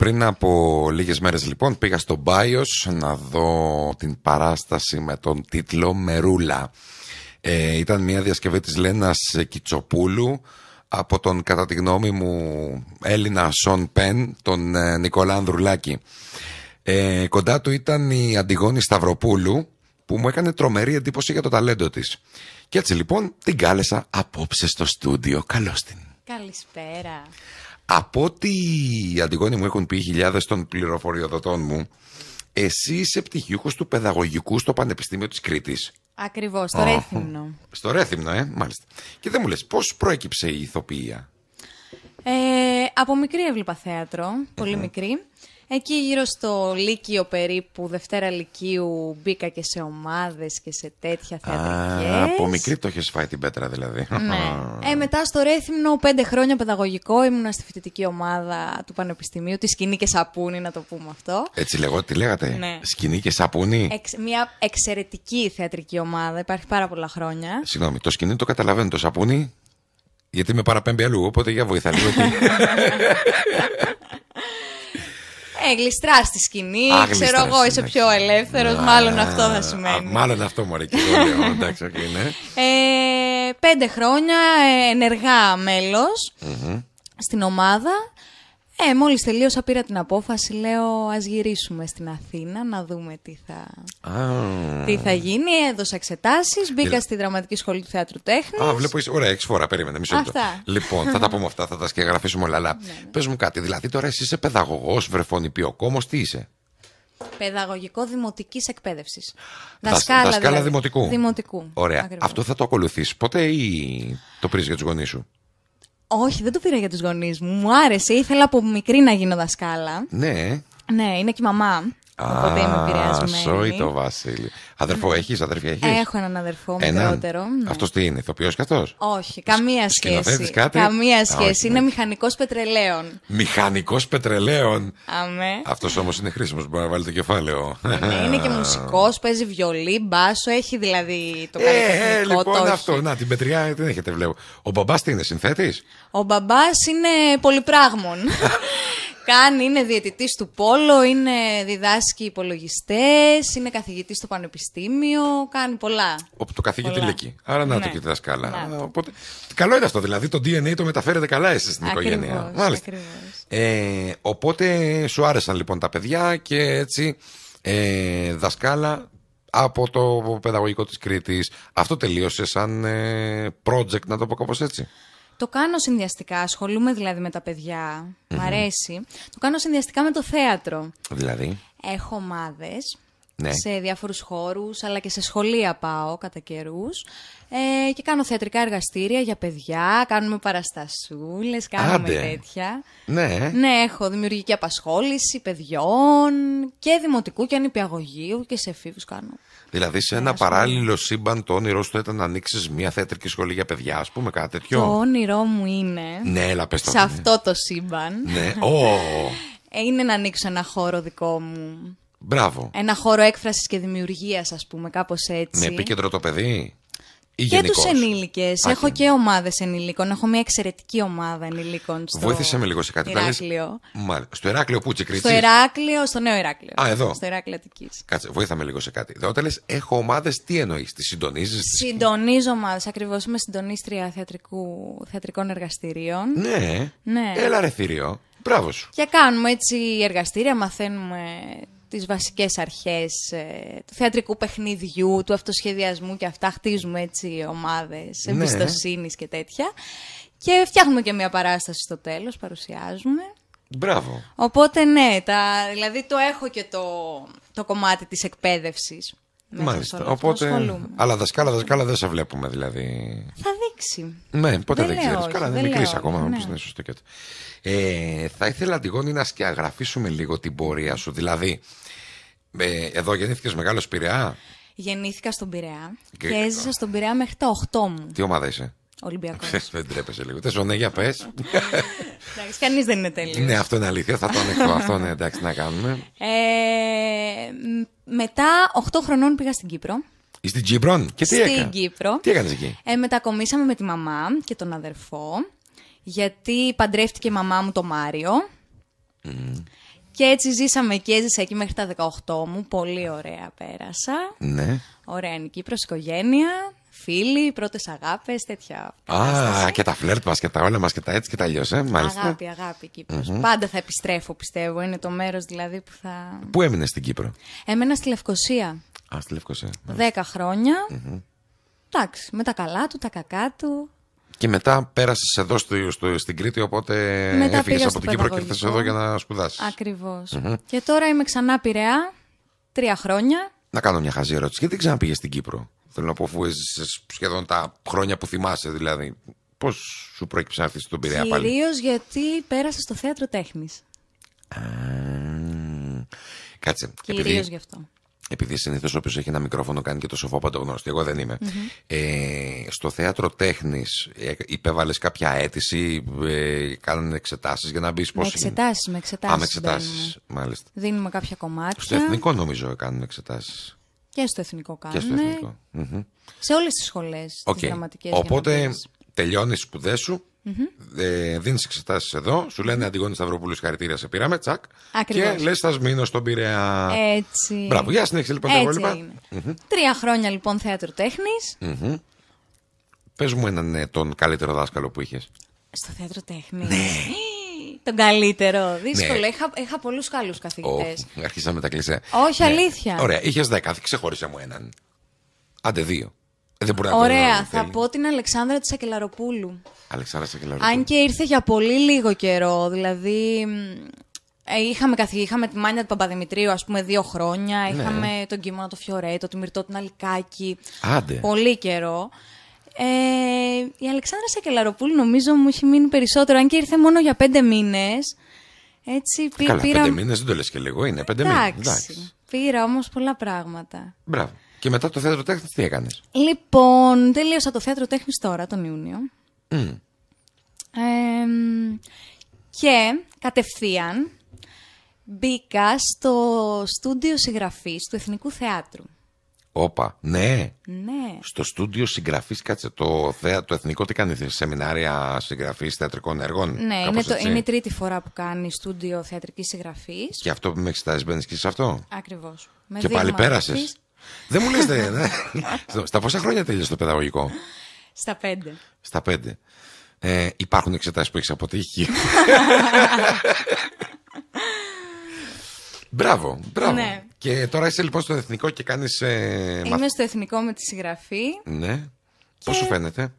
Πριν από λίγες μέρες λοιπόν πήγα στο Bios να δω την παράσταση με τον τίτλο «Μερούλα». Ε, ήταν μια διασκευή της Λένας Κιτσοπούλου από τον κατά τη γνώμη μου Έλληνα Σον Πεν, τον ε, Νικόλα Ανδρουλάκη. Ε, κοντά του ήταν η Αντιγόνη Σταυροπούλου που μου έκανε τρομερή εντύπωση για το ταλέντο της. Και έτσι λοιπόν την κάλεσα απόψε στο στούντιο. Καλώς την. Καλησπέρα. Από ό,τι οι αντιγόνοι μου έχουν πει οι χιλιάδες των πληροφοριοδοτών μου, εσύ είσαι πτυχιούχος του παιδαγωγικού στο Πανεπιστήμιο της Κρήτης. Ακριβώς, στο oh. Ρέθυμνο. Στο Ρέθυμνο, ε, μάλιστα. Και δεν μου λες, πώς προέκυψε η ηθοποιία. Ε, από μικρή έβλεπα θέατρο, μικρή. Εκεί γύρω στο Λύκειο περίπου, Δευτέρα Λυκείου, μπήκα και σε ομάδες και σε τέτοια θεατρικές. από μικρή το έχεις φάει την πέτρα δηλαδή. Ναι. Ε, μετά στο Ρέθυμνο, πέντε χρόνια παιδαγωγικό, ήμουνα στη φοιτητική ομάδα του Πανεπιστημίου, τη Σκηνή και Σαπούνη να το πούμε αυτό. Έτσι λέγω, τι λέγατε, ναι. Σκηνή και Σαπούνη. μια εξαιρετική θεατρική ομάδα, υπάρχει πάρα πολλά χρόνια. Συγγνώμη, το σκηνή το καταλαβαίνω, το σαπούνι, γιατί με παραπέμπει αλλού, οπότε για βοήθεια λίγο. Ε, γλιστρά στη σκηνή. Α, ξέρω εγώ, είσαι πιο ελεύθερος. Ναι. Μάλλον αυτό θα σημαίνει. Α, μάλλον αυτό μου αρέσει. Ναι. ε, πέντε χρόνια ε, ενεργά στην ομάδα. Ε, μόλις τελείωσα, πήρα την απόφαση. Λέω, ας γυρίσουμε στην Αθήνα να δούμε τι θα, τι θα γίνει. Έδωσα εξετάσεις, μπήκα στη δραματική σχολή του Θεάτρου Τέχνης. Α, Ωραία, έξι φορά, περίμενα. Μισό λεπτό. Λοιπόν, θα τα πούμε αυτά, θα τα σκεγγραφίσουμε όλα. Αλλά ναι, ναι. πες μου κάτι, δηλαδή τώρα εσύ είσαι παιδαγωγός, βρεφονιπιοκόμος, τι είσαι. Παιδαγωγικό δημοτικής εκπαίδευσης. Δασκάλα, Δασκάλα δηλαδή. δημοτικού. δημοτικού. Ωραία. Αυτό θα το ακολουθήσεις ποτέ ή το πρίζεις για τους γονείς σου. Όχι, δεν το πήρα για τους γονείς μου. Μου άρεσε. Ήθελα από μικρή να γίνω δασκάλα. Ναι. Ναι, είναι και η μαμά. Οπότε είμαι επηρεασμένη. Σόι το Βασίλη. Αδερφό, ναι. έχεις, αδερφή, έχεις. Έχω έναν αδερφό μικρότερο. Ναι. Αυτός τι είναι, ηθοποιός και αυτός. Όχι, καμία σχέση. Κάτι. Καμία σχέση. είναι ναι. μηχανικός πετρελαίων. Μηχανικός πετρελαίων. Αμέ. Αυτός όμως είναι χρήσιμος, μπορεί να βάλει το κεφάλαιο. Ναι, είναι και μουσικός, παίζει βιολί, μπάσο, έχει δηλαδή το καλύτερο. Ε, ε, λοιπόν, αυτό. Να, την πετριά την έχετε βλέπω. Ο μπαμπάς τι είναι, συνθέτης. Ο μπαμπάς είναι πολυπράγμων. κάνει, είναι διαιτητής του πόλο, είναι διδάσκει υπολογιστές, είναι καθηγητής στο πανεπιστήμιο, κάνει πολλά. Όπου το καθηγητή Λέκη. Άρα να ναι. το κοιτάς καλά. Ναι. Οπότε, καλό είναι αυτό, δηλαδή το DNA το μεταφέρετε καλά εσείς στην οικογένεια. Ακριβώς. Ε, οπότε σου άρεσαν λοιπόν τα παιδιά και έτσι ε, δασκάλα από το παιδαγωγικό της Κρήτης. Αυτό τελείωσε σαν ε, project, να το πω κάπως έτσι. Το κάνω συνδυαστικά, ασχολούμαι δηλαδή με τα παιδιά, αρέσει. Το κάνω συνδυαστικά με το θέατρο. Δηλαδή. Έχω ομάδες ναι. σε διάφορους χώρους, αλλά και σε σχολεία πάω κατά καιρούς. Ε, και κάνω θεατρικά εργαστήρια για παιδιά, κάνουμε παραστασούλες, κάνουμε Άντε. τέτοια. Ναι. ναι, έχω δημιουργική απασχόληση παιδιών και δημοτικού και ανυπιαγωγείου και σε φίλου κάνω. Δηλαδή σε ναι, ένα παράλληλο σύμπαν το όνειρό σου ήταν να ανοίξεις μια θεατρική σχολή για παιδιά, ας πούμε, κάτι τέτοιο. Το όνειρό μου είναι. Ναι, έλα, πες το. Σε ναι. αυτό το σύμπαν. Ναι, oh. είναι να ανοίξω ένα χώρο δικό μου. Μπράβο. Ένα χώρο έκφρασης και δημιουργίας, ας πούμε, κάπως έτσι. Με επίκεντρο το παιδί. Ή και του ενήλικε. Έχω και ομάδες ενηλίκων. Έχω μια εξαιρετική ομάδα ενηλίκων. Στο... Βοήθησε με λίγο σε κάτι Ηράκλειο. Μάλιστα. Στο Ηράκλειο, πού τσικρίτσι. Στο Ηράκλειο, στο Νέο Ηράκλειο. Α, εδώ. Στο Ηράκλειο Αττικής. Κάτσε, βοήθαμε λίγο σε κάτι. Όταν λες, έχω ομάδες, τι εννοείς, τις συντονίζεις. Τις... Συντονίζω ομάδες. Ακριβώς είμαι συντονίστρια θεατρικού... θεατρικών εργαστηρίων. Ναι. ναι. Έλα ρε θηρίο. Μπράβο σου. Και κάνουμε έτσι εργαστήρια, μαθαίνουμε τις βασικές αρχές ε, του θεατρικού παιχνιδιού, του αυτοσχεδιασμού και αυτά. Χτίζουμε έτσι ομάδες ναι. και τέτοια. Και φτιάχνουμε και μια παράσταση στο τέλος, παρουσιάζουμε. Μπράβο. Οπότε ναι, τα, δηλαδή το έχω και το, το κομμάτι της εκπαίδευσης. Μάλιστα. Οπότε. Αλλά δασκάλα, δασκάλα δεν σε βλέπουμε δηλαδή. Θα δείξει. Ναι, ποτέ δεν, δεν ξέρει. Καλά, δεν μικρής ακόμα. Ναι. Όπως είναι σωστό και Ε, θα ήθελα, Αντιγόνη, να σκιαγραφίσουμε λίγο την πορεία σου. Δηλαδή, ε, εδώ γεννήθηκες μεγάλος Πειραιά. Γεννήθηκα στον Πειραιά και, έζησα στον Πειραιά μέχρι τα 8 μου. Τι ομάδα είσαι. Ολυμπιακός. δεν τρέπεσαι λίγο. Τε ναι, για πες. Εντάξει, κανείς δεν είναι τέλειος. Ναι, αυτό είναι αλήθεια. Θα το ανοίξω αυτό, ναι, εντάξει, να κάνουμε. Ε, μετά 8 χρονών πήγα στην Κύπρο. Στην Κύπρο, και τι έκανε. Στην Κύπρο. Τι έκανες εκεί. Ε, μετακομίσαμε με τη μαμά και τον αδερφό. Γιατί παντρεύτηκε η μαμά μου το Μάριο. Και έτσι ζήσαμε και έζησα εκεί μέχρι τα 18 μου. Πολύ ωραία πέρασα. Ναι. Ωραία Κύπρος, οικογένεια, φίλοι, πρώτες αγάπες, τέτοια. Α, και τα φλερτ μας και τα όλα μας και τα έτσι και τα αλλιώς. Ε, αγαπη Αγάπη, αγάπη Κύπρος. Πάντα θα επιστρέφω, πιστεύω. Είναι το μέρος δηλαδή που θα. Πού έμεινες στην Κύπρο, Έμενα στη Λευκοσία. Α, στη Λευκοσία. Δέκα χρόνια. Εντάξει, με τα καλά του, τα κακά του. Και μετά πέρασες εδώ στο, στην Κρήτη, οπότε έφυγε από την Κύπρο και ήρθες εδώ για να σπουδάσεις. Και τώρα είμαι ξανά πειραιά, τρία χρόνια. Να κάνω μια χαζή ερώτηση. Γιατί ξαναπήγες στην Κύπρο, Θέλω να πω, αφού έζησες σχεδόν τα χρόνια που θυμάσαι, δηλαδή. Πώς σου προέκυψε να έρθεις στον Πειραιά πάλι. Κυρίως γιατί πέρασες στο θέατρο τέχνης. Κάτσε. Κυρίως γι' αυτό επειδή συνήθως όποιος έχει ένα μικρόφωνο κάνει και το σοφό παντογνώστη. Εγώ δεν ειμαι Ε, στο θέατρο τέχνης ε, υπέβαλες κάποια αίτηση, ε, κάνανε εξετάσεις για να μπεις πώ. Με εξετάσεις, με εξετάσεις. με εξετάσεις, μάλιστα. Δίνουμε κάποια κομμάτια. Στο εθνικό νομίζω κάνουν εξετάσεις. Και στο εθνικό κάνουν. Και στο εθνικό. Mm-hmm. Σε όλες τις σχολές. Okay. Οπότε τελειώνεις σπουδές σου Mm-hmm. Ε, Δίνεις εξετάσεις εδώ, σου λένε Αντιγόνη Σταυροπούλου, χαρακτήρα σε πήραμε. Τσακ. Και λες, θα μείνω στον Πειραιά. Έτσι. Μπράβο, για συνέχιση λοιπόν τα υπόλοιπα. Τρία χρόνια λοιπόν θέατρο τέχνης. Mm-hmm. Πες μου έναν ναι, τον καλύτερο δάσκαλο που είχες. Στο θέατρο τέχνης. Ναι. Τον καλύτερο. Δύσκολο. Ναι. Είχα, είχα πολλούς καλούς καθηγητές. Oh, αρχίσαμε τα κλεισέ. Όχι, ναι. αλήθεια. Ωραία, είχες δέκα. Ξεχώρισε μου έναν. Άντε δύο. Δεν μπορεί να Ωραία, θα πω την Αλεξάνδρα Τσακελαροπούλου. Αλεξάνδρα Τσακελαροπούλου. Αν και ήρθε για πολύ λίγο καιρό, δηλαδή ε, Είχαμε, είχαμε τη Μάνια του Παπαδημητρίου, ας πούμε, δύο χρόνια. Ναι. Είχαμε τον Κίμωνα, το Φιωρέτο, τη Μυρτό, την Αλικάκη. Άντε. Πολύ καιρό. Ε, η Αλεξάνδρα Σακελαροπούλη νομίζω μου έχει μείνει περισσότερο, αν και ήρθε μόνο για πέντε μήνες. Έτσι, ε, Καλά, πήρα... πέντε μήνες δεν το λες και λίγο, είναι πέντε μήνες. Εντάξει. Πήρα όμως πολλά πράγματα. Μπράβο. Και μετά το θέατρο τέχνης τι έκανες. Λοιπόν, τελείωσα το θέατρο τέχνης τώρα, τον Ιούνιο. και κατευθείαν μπήκα στο στούντιο συγγραφής του Εθνικού Θεάτρου. Όπα, ναι. ναι. Στο στούντιο συγγραφής, κάτσε το, θέατρο το εθνικό τι κάνει, σεμινάρια συγγραφής θεατρικών έργων. Ναι, είναι, το, είναι, η τρίτη φορά που κάνει στούντιο θεατρικής συγγραφής. Και αυτό που με εξετάζει, μπαίνει και σε αυτό. Ακριβώς. Και πάλι πέρασε. Δεν μου λες, Στα πόσα χρόνια τέλειωσε το παιδαγωγικό. Στα πέντε. Στα πέντε. Ε, υπάρχουν εξετάσεις που έχεις αποτύχει. Μπράβο, μπράβο. Ναι. Και τώρα είσαι λοιπόν στο εθνικό και κάνεις... Ε, Είμαι στο εθνικό με τη συγγραφή. Ναι. Και... Πώς σου φαίνεται?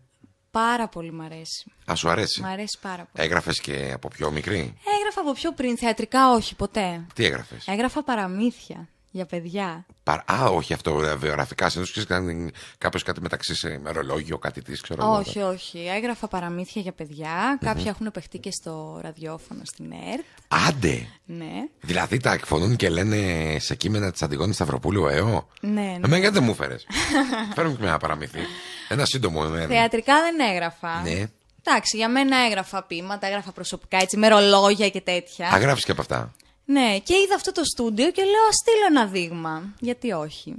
Πάρα πολύ μ' αρέσει. Α, σου αρέσει. Μ' αρέσει πάρα πολύ. Έγραφες και από πιο μικρή. Έγραφα από πιο πριν. Θεατρικά όχι, ποτέ. Τι έγραφες. Έγραφα παραμύθια. Για παιδιά. Α, όχι αυτό. Ε, βιογραφικά συνήθως ξέρεις κάποιος κάτι μεταξύ σε ημερολόγιο, κάτι της, ξέρω Όχι, εγώ. όχι. Έγραφα παραμύθια για παιδιά. Mm-hmm. Κάποια έχουν παιχτεί και στο ραδιόφωνο στην ΕΡΤ. Άντε! Ναι. Δηλαδή τα εκφωνούν και λένε σε κείμενα της Αντιγόνης Σταυροπούλου ΕΟ. Ναι. Ε, ναι. Εμένα γιατί δεν μου φερε. Φέρνω και ένα παραμύθι. Ένα σύντομο. Εμένα. Θεατρικά δεν έγραφα. Ναι. Εντάξει, για μένα έγραφα ποίηματα, έγραφα προσωπικά, έτσι, μερολόγια και τέτοια. Αγράφει και από αυτά. Ναι, και είδα αυτό το στούντιο και λέω, ας στείλω ένα δείγμα. Γιατί όχι.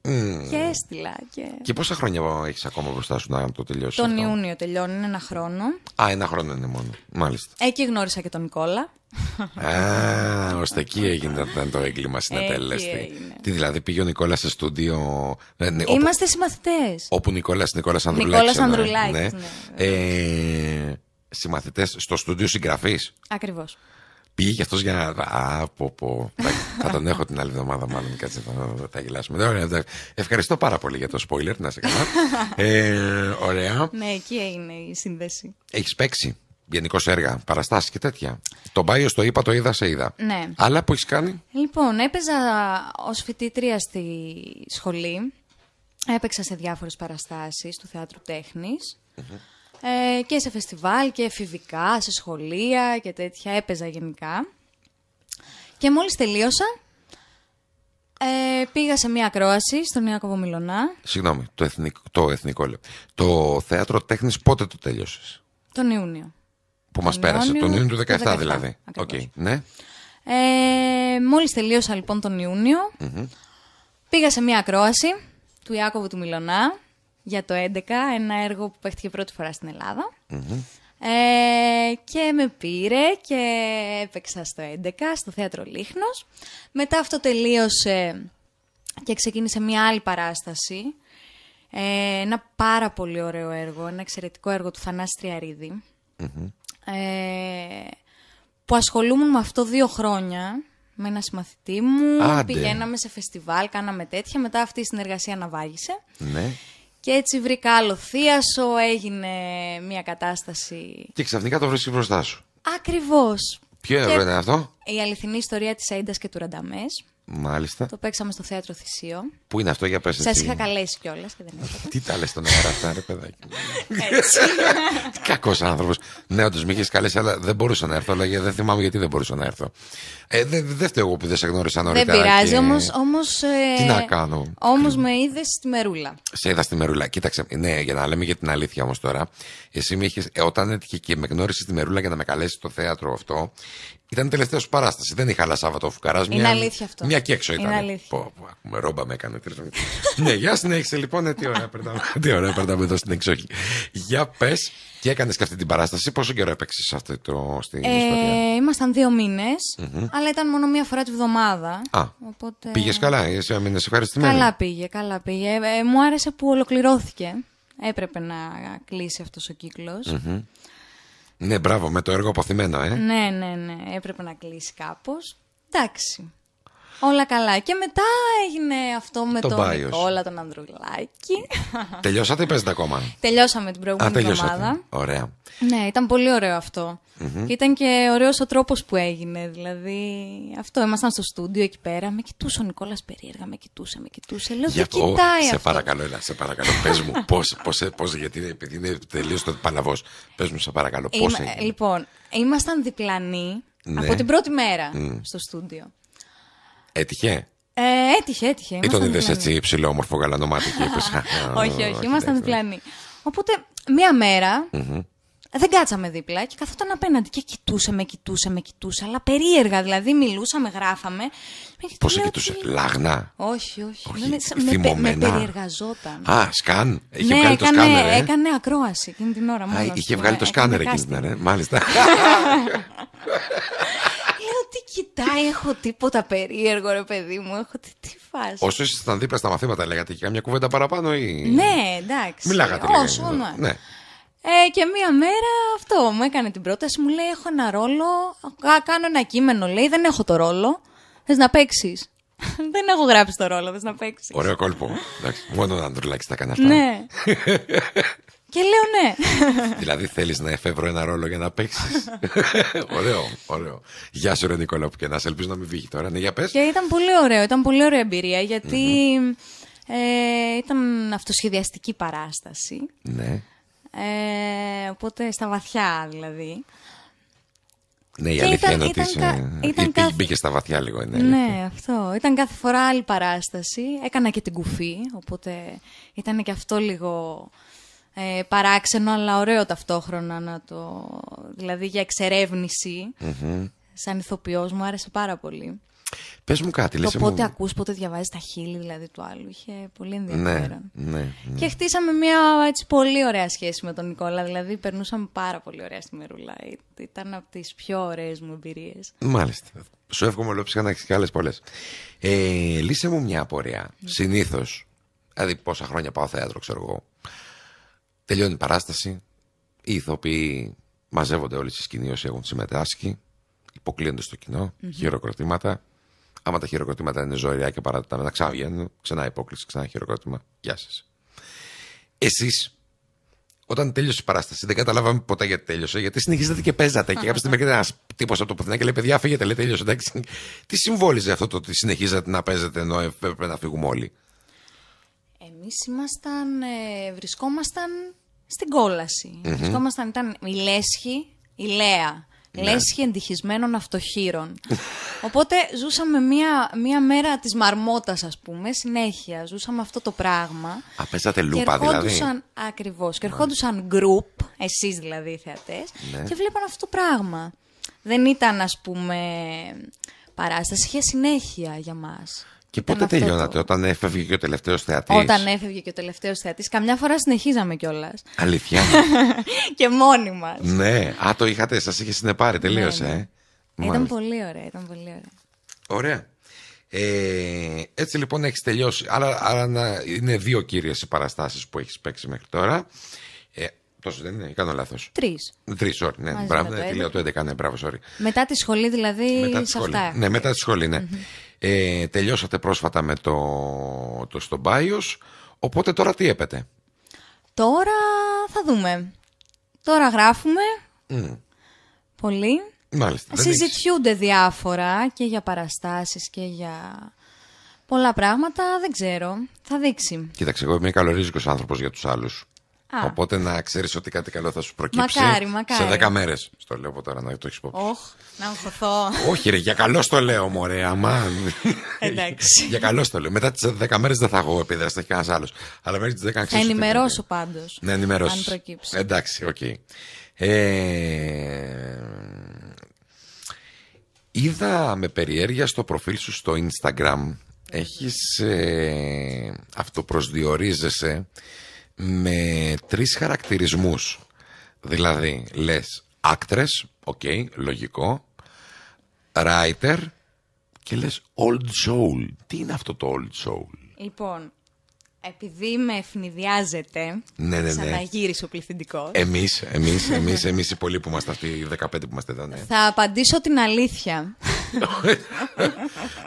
Ε. Και έστειλα. Και... πόσα χρόνια έχεις ακόμα μπροστά σου να το τελειώσεις. Τον αυτό? Ιούνιο τελειώνει, ένα χρόνο. Α, ένα χρόνο είναι μόνο. Μάλιστα. Εκεί γνώρισα και τον Νικόλα. Α, ώστε εκεί έγινε το έγκλημα συνετέλεστη. Τι δηλαδή πήγε ο Νικόλας σε στούντιο. Ε, ναι, Είμαστε συμμαθητές. Όπου Νικόλας Νικόλας Ανδρουλάκης. Νικόλας Ανδρουλάκης. Ναι. Ναι. Ε, συμμαθητές στο στούντιο συγγραφή. Ακριβώς. Πήγε αυτός για. να πω, θα τον έχω την άλλη εβδομάδα, μάλλον. Κάτσε, θα τα γελάσουμε. Ευχαριστώ πάρα πολύ για το spoiler, να σε καλά. Ε, ωραία. Ναι, εκεί είναι η σύνδεση. Έχεις παίξει γενικώ έργα, παραστάσεις και τέτοια. Το μπάιο το είπα, το είδα, σε είδα. Ναι. Αλλά που έχεις κάνει. Λοιπόν, έπαιζα ως φοιτήτρια στη σχολή. Έπαιξα σε διάφορες παραστάσεις του θεατρου Τέχνης ε, και σε φεστιβάλ και εφηβικά, σε σχολεία και τέτοια. Έπαιζα γενικά. Και μόλις τελείωσα, ε, πήγα σε μια ακρόαση στον Ιάκωβο Μιλωνά. Συγγνώμη, το εθνικό, το εθνικό λέω. Το θέατρο τέχνης πότε το τελείωσες? Τον Ιούνιο. Που τον μας πέρασε, τον Ιούνιο του 17, δηλαδή. Okay, ναι. Ε, μόλις τελείωσα λοιπόν τον ιουνιο πήγα σε μια ακρόαση του Ιάκωβου του Μιλωνά για το 11, ένα έργο που παίχτηκε πρώτη φορά στην ελλαδα ε, και με πήρε και έπαιξα στο 11, στο Θέατρο Λίχνος. Μετά αυτό τελείωσε και ξεκίνησε μια άλλη παράσταση. Ε, ένα πάρα πολύ ωραίο έργο, ένα εξαιρετικό έργο του Θανάση ε, που ασχολούμουν με αυτό δύο χρόνια, με ένας συμμαθητή μου, πηγαίναμε σε φεστιβάλ, κάναμε τέτοια, μετά αυτή η συνεργασία αναβάγησε. Ναι. Και έτσι βρήκα άλλο θίασο, έγινε μια κατάσταση. Και ξαφνικά το βρίσκεις μπροστά σου. Ακριβώς. Ποιο είναι αυτό. Η αληθινή ιστορία της Αίντα και του Ρανταμές. Μάλιστα. Το παίξαμε στο θέατρο Θησίο. Πού είναι αυτό για πέσε. Σα είχα καλέσει κιόλας και δεν έφτασα. Τι τα λες τον αέρα αυτά, ρε παιδάκι. Κακός άνθρωπος. Ναι, όντως με είχε καλέσει, αλλά δεν μπορούσα να έρθω. Αλλά δεν θυμάμαι γιατί δεν μπορούσα να έρθω. Ε, δεν δε φταίω εγώ που δεν σε γνώρισα νωρίτερα. Δεν πειράζει, και... όμως. ε... Τι να κάνω. Όμως με είδες στη μερούλα. Σε είδα στη μερούλα. Κοίταξε. Ναι, για να λέμε για την αλήθεια όμως τώρα. Εσύ με είχες. Ε, όταν έτυχε και με γνώρισες στη μερούλα για να με καλέσεις στο θέατρο αυτό, ήταν η τελευταία σου παράσταση. Δεν είχα άλλα Σάββατο φουκαράς. Είναι μια... αλήθεια αυτό. Μια και έξω ήταν. Είναι αλήθεια. Πω, ακούμε, ρόμπα με έκανε Ναι, γεια συνέχισε λοιπόν. Ε, τι ωραία περνάμε, τι εδώ στην εξοχή. Για πες, και έκανες και αυτή την παράσταση. Πόσο καιρό έπαιξες αυτή το, στην ε, ημασταν Ήμασταν δύο αλλά ήταν μόνο μία φορά τη βδομάδα. Α, οπότε... πήγες καλά, εσύ έμεινες ευχαριστημένη. Καλά πήγε, καλά πήγε. Ε, ε, μου άρεσε που ολοκληρώθηκε. Έπρεπε να κλείσει αυτός ο κυκλο ναι, μπράβο, με το έργο αποθυμένο, ε. Ναι, ναι, ναι. Έπρεπε να κλείσει κάπως. Εντάξει. Όλα καλά. Και μετά έγινε αυτό με το τον Bios. Νικόλα, τον Ανδρουλάκη. Τελειώσατε ή παίζετε ακόμα. Τελειώσαμε την προηγούμενη εβδομάδα. Ωραία. Ναι, ήταν πολύ ωραίο ήταν και ωραίος ο τρόπος που έγινε. Δηλαδή, αυτό. Ήμασταν στο στούντιο εκεί πέρα. Με κοιτούσε ο Νικόλας περίεργα, με κοιτούσε, με κοιτούσε. Λέω, ότι κοιτάει Σε παρακαλώ, έλα, σε παρακαλώ. Πες μου, πώς, πώς, γιατί επειδή είναι τελείως το παλαβός. Πες μου, σε παρακαλώ, πώς Είμα... Λοιπόν, ήμασταν διπλανοί ναι. από την πρώτη μέρα στο στούντιο. Έτυχε. Ε, έτυχε, έτυχε. Ή τον έτσι υψηλό, όμορφο, γαλανομάτι και είπε. Όχι, όχι, ήμασταν διπλανοί. Οπότε μία μέρα δεν κάτσαμε δίπλα και καθόταν απέναντι και κοιτούσε, με κοιτούσε, με κοιτούσε, αλλά περίεργα. Δηλαδή μιλούσαμε, γράφαμε. Πώς σε κοιτούσε, λάγνα. Όχι, όχι. όχι με, περιεργαζόταν. Α, σκάν. Είχε ναι, βγάλει το σκάνερ. Ε? Έκανε ακρόαση εκείνη την ώρα. είχε ναι, βγάλει το σκάνερ εκείνη την ώρα. Ε, μάλιστα. τι κοιτάει, έχω τίποτα περίεργο, ρε παιδί μου. Έχω τι, φάση. Όσο ήσασταν δίπλα στα μαθήματα, λέγατε και μια κουβέντα παραπάνω, ή. Ναι, εντάξει. Μιλάγατε λίγο. Όσο, ναι. ναι. Ε, και μία μέρα αυτό μου έκανε την πρόταση, μου λέει: Έχω ένα ρόλο. Κάνω ένα κείμενο, λέει: Δεν έχω το ρόλο. Θες να παίξεις. δεν έχω γράψει το ρόλο, θες να παίξεις. Ωραίο κόλπο. Εντάξει, μόνο να τρουλάξει τα κανένα Ναι. Και λέω ναι. δηλαδή θέλεις να εφεύρω ένα ρόλο για να παίξεις. ωραίο, ωραίο. Γεια σου, Ρε Νικόλα, που και να σε ελπίζω να μην βγει τώρα. Ναι, για πες. Και ήταν πολύ ωραίο, ήταν πολύ ωραία εμπειρία ε, ήταν αυτοσχεδιαστική παράσταση. Ναι. Ε, οπότε στα βαθιά δηλαδή. Ναι, η αλήθεια ήταν, είναι ότι ήταν, ε, ήταν μπήκε στα βαθιά λίγο. ναι, αυτό. Ήταν κάθε φορά άλλη παράσταση. Έκανα και την κουφή, οπότε ήταν και αυτό λίγο ε, παράξενο, αλλά ωραίο ταυτόχρονα να το. δηλαδή για εξερεύνηση. Mm-hmm. Σαν ηθοποιός μου άρεσε πάρα πολύ. Πες μου κάτι, λες. Πότε μου... ακούς, πότε διαβάζεις τα χείλη δηλαδή του άλλου. Είχε πολύ ναι, ενδιαφέρον. Ναι, ναι, ναι. Και χτίσαμε μια έτσι, πολύ ωραία σχέση με τον Νικόλα. Δηλαδή, περνούσαμε πάρα πολύ ωραία στη Μερούλα. Ε, ήταν από τις πιο ωραίες μου εμπειρίες. Μάλιστα. Σου εύχομαι ολόψυχα να έχεις και άλλες πολλές. Ε, λύσε μου μια απορία. Ναι. Συνήθως, δηλαδή πόσα χρόνια πάω θέατρο, ξέρω εγώ, Τελειώνει η παράσταση. Οι ηθοποιοί μαζεύονται όλοι στη σκηνή όσοι έχουν συμμετάσχει. Υποκλίνονται στο κοινο Χειροκροτήματα. Άμα τα χειροκροτήματα είναι ζωηρά και παρατεταμένα, ξανά βγαίνουν. Ξανά υπόκληση, ξανά χειροκρότημα. Γεια σας. Εσείς, όταν τέλειωσε η παράσταση, δεν καταλάβαμε ποτέ γιατί τέλειωσε, γιατί συνεχίζατε και παίζατε. και κάποια στιγμή έρχεται ένας τύπος από το πουθενά και λέει: Παιδιά, φύγετε, λέει τέλειωσε. Τι συμβόλιζε αυτό το ότι συνεχίζατε να παίζετε ενώ έπρεπε να φύγουμε όλοι. Εμείς ήμασταν, ε, βρισκόμασταν στην κολαση Βρισκόμασταν, ήταν η Λέσχη, η Λέα. Ναι. Λέσχη εντυχισμένων αυτοχείρων. Οπότε ζούσαμε μία, μία μέρα της μαρμότας ας πούμε, συνέχεια. Ζούσαμε αυτό το πράγμα. Απέσατε λούπα και δηλαδή. Ακριβώς. Και ερχόντουσαν group, εσείς δηλαδή οι θεατές, ναι. και βλέπαν αυτό το πράγμα. Δεν ήταν ας πούμε παράσταση, είχε συνέχεια για μας. Και πότε τελειώνατε, όταν έφευγε και ο τελευταίος θεατής. Όταν έφευγε και ο τελευταίος θεατής, καμιά φορά συνεχίζαμε κιόλας. Αλήθεια. και μόνοι μας. Ναι, α το είχατε, σας είχε συνεπάρει, ναι, τελείωσε. Ναι. Ε. Ήταν πολύ ωραία, ήταν πολύ ωραία. Ωραία. Ε, έτσι λοιπόν έχεις τελειώσει. Άρα, άρα είναι δύο κύριες οι παραστάσεις που έχεις παίξει μέχρι τώρα. Ε, τόσο δεν είναι, κάνω λάθος. Τρεις. Τρεις, sorry. Ναι, μπράβο, ναι, το 11, ναι, μπράβο, sorry. Μετά τη σχολή δηλαδή. Μετά Ναι, μετά τη σχολή, ναι. Ε, τελειώσατε πρόσφατα με το, το στο BIOS, οπότε τώρα τι έπεται. Τώρα θα δούμε. Τώρα γράφουμε. Mm. Πολύ. Μάλιστα, Συζητιούνται διάφορα και για παραστάσεις και για πολλά πράγματα. Δεν ξέρω. Θα δείξει. Κοίταξε, εγώ είμαι καλορίζικος άνθρωπος για τους άλλους. Οπότε να ξέρεις ότι κάτι καλό θα σου προκύψει. Μακάρι, μακάρι. Σε 10 μέρες. Στο λέω από τώρα να το έχεις υπόψη. Όχι, να αγχωθώ. Όχι, ρε, για καλό το λέω, μωρέ, αμάν. Εντάξει. για καλό το λέω. Μετά τις 10 μέρες δεν θα έχω επίδραση, θα έχει κανένας άλλος. Αλλά μέχρι τις 10 ξέρει. Θα ενημερώσω πάντως. Να ενημερώσω. Αν προκύψει. Εντάξει, οκ. Okay. Ε... Είδα με περιέργεια στο προφίλ σου στο Instagram έχεις ε, αυτοπροσδιορίζεσαι με τρεις χαρακτηρισμούς. Δηλαδή, λες actress, οκ, λογικό, writer και λες old soul. Τι είναι αυτό το old soul? Λοιπόν, επειδή με ευνηδιάζετε, ναι, ναι, ναι. ο πληθυντικός. εμείς, εμείς, εμείς εμείς οι πολλοί που είμαστε αυτοί, οι 15 που είμαστε εδώ, ναι. Θα απαντήσω την αλήθεια.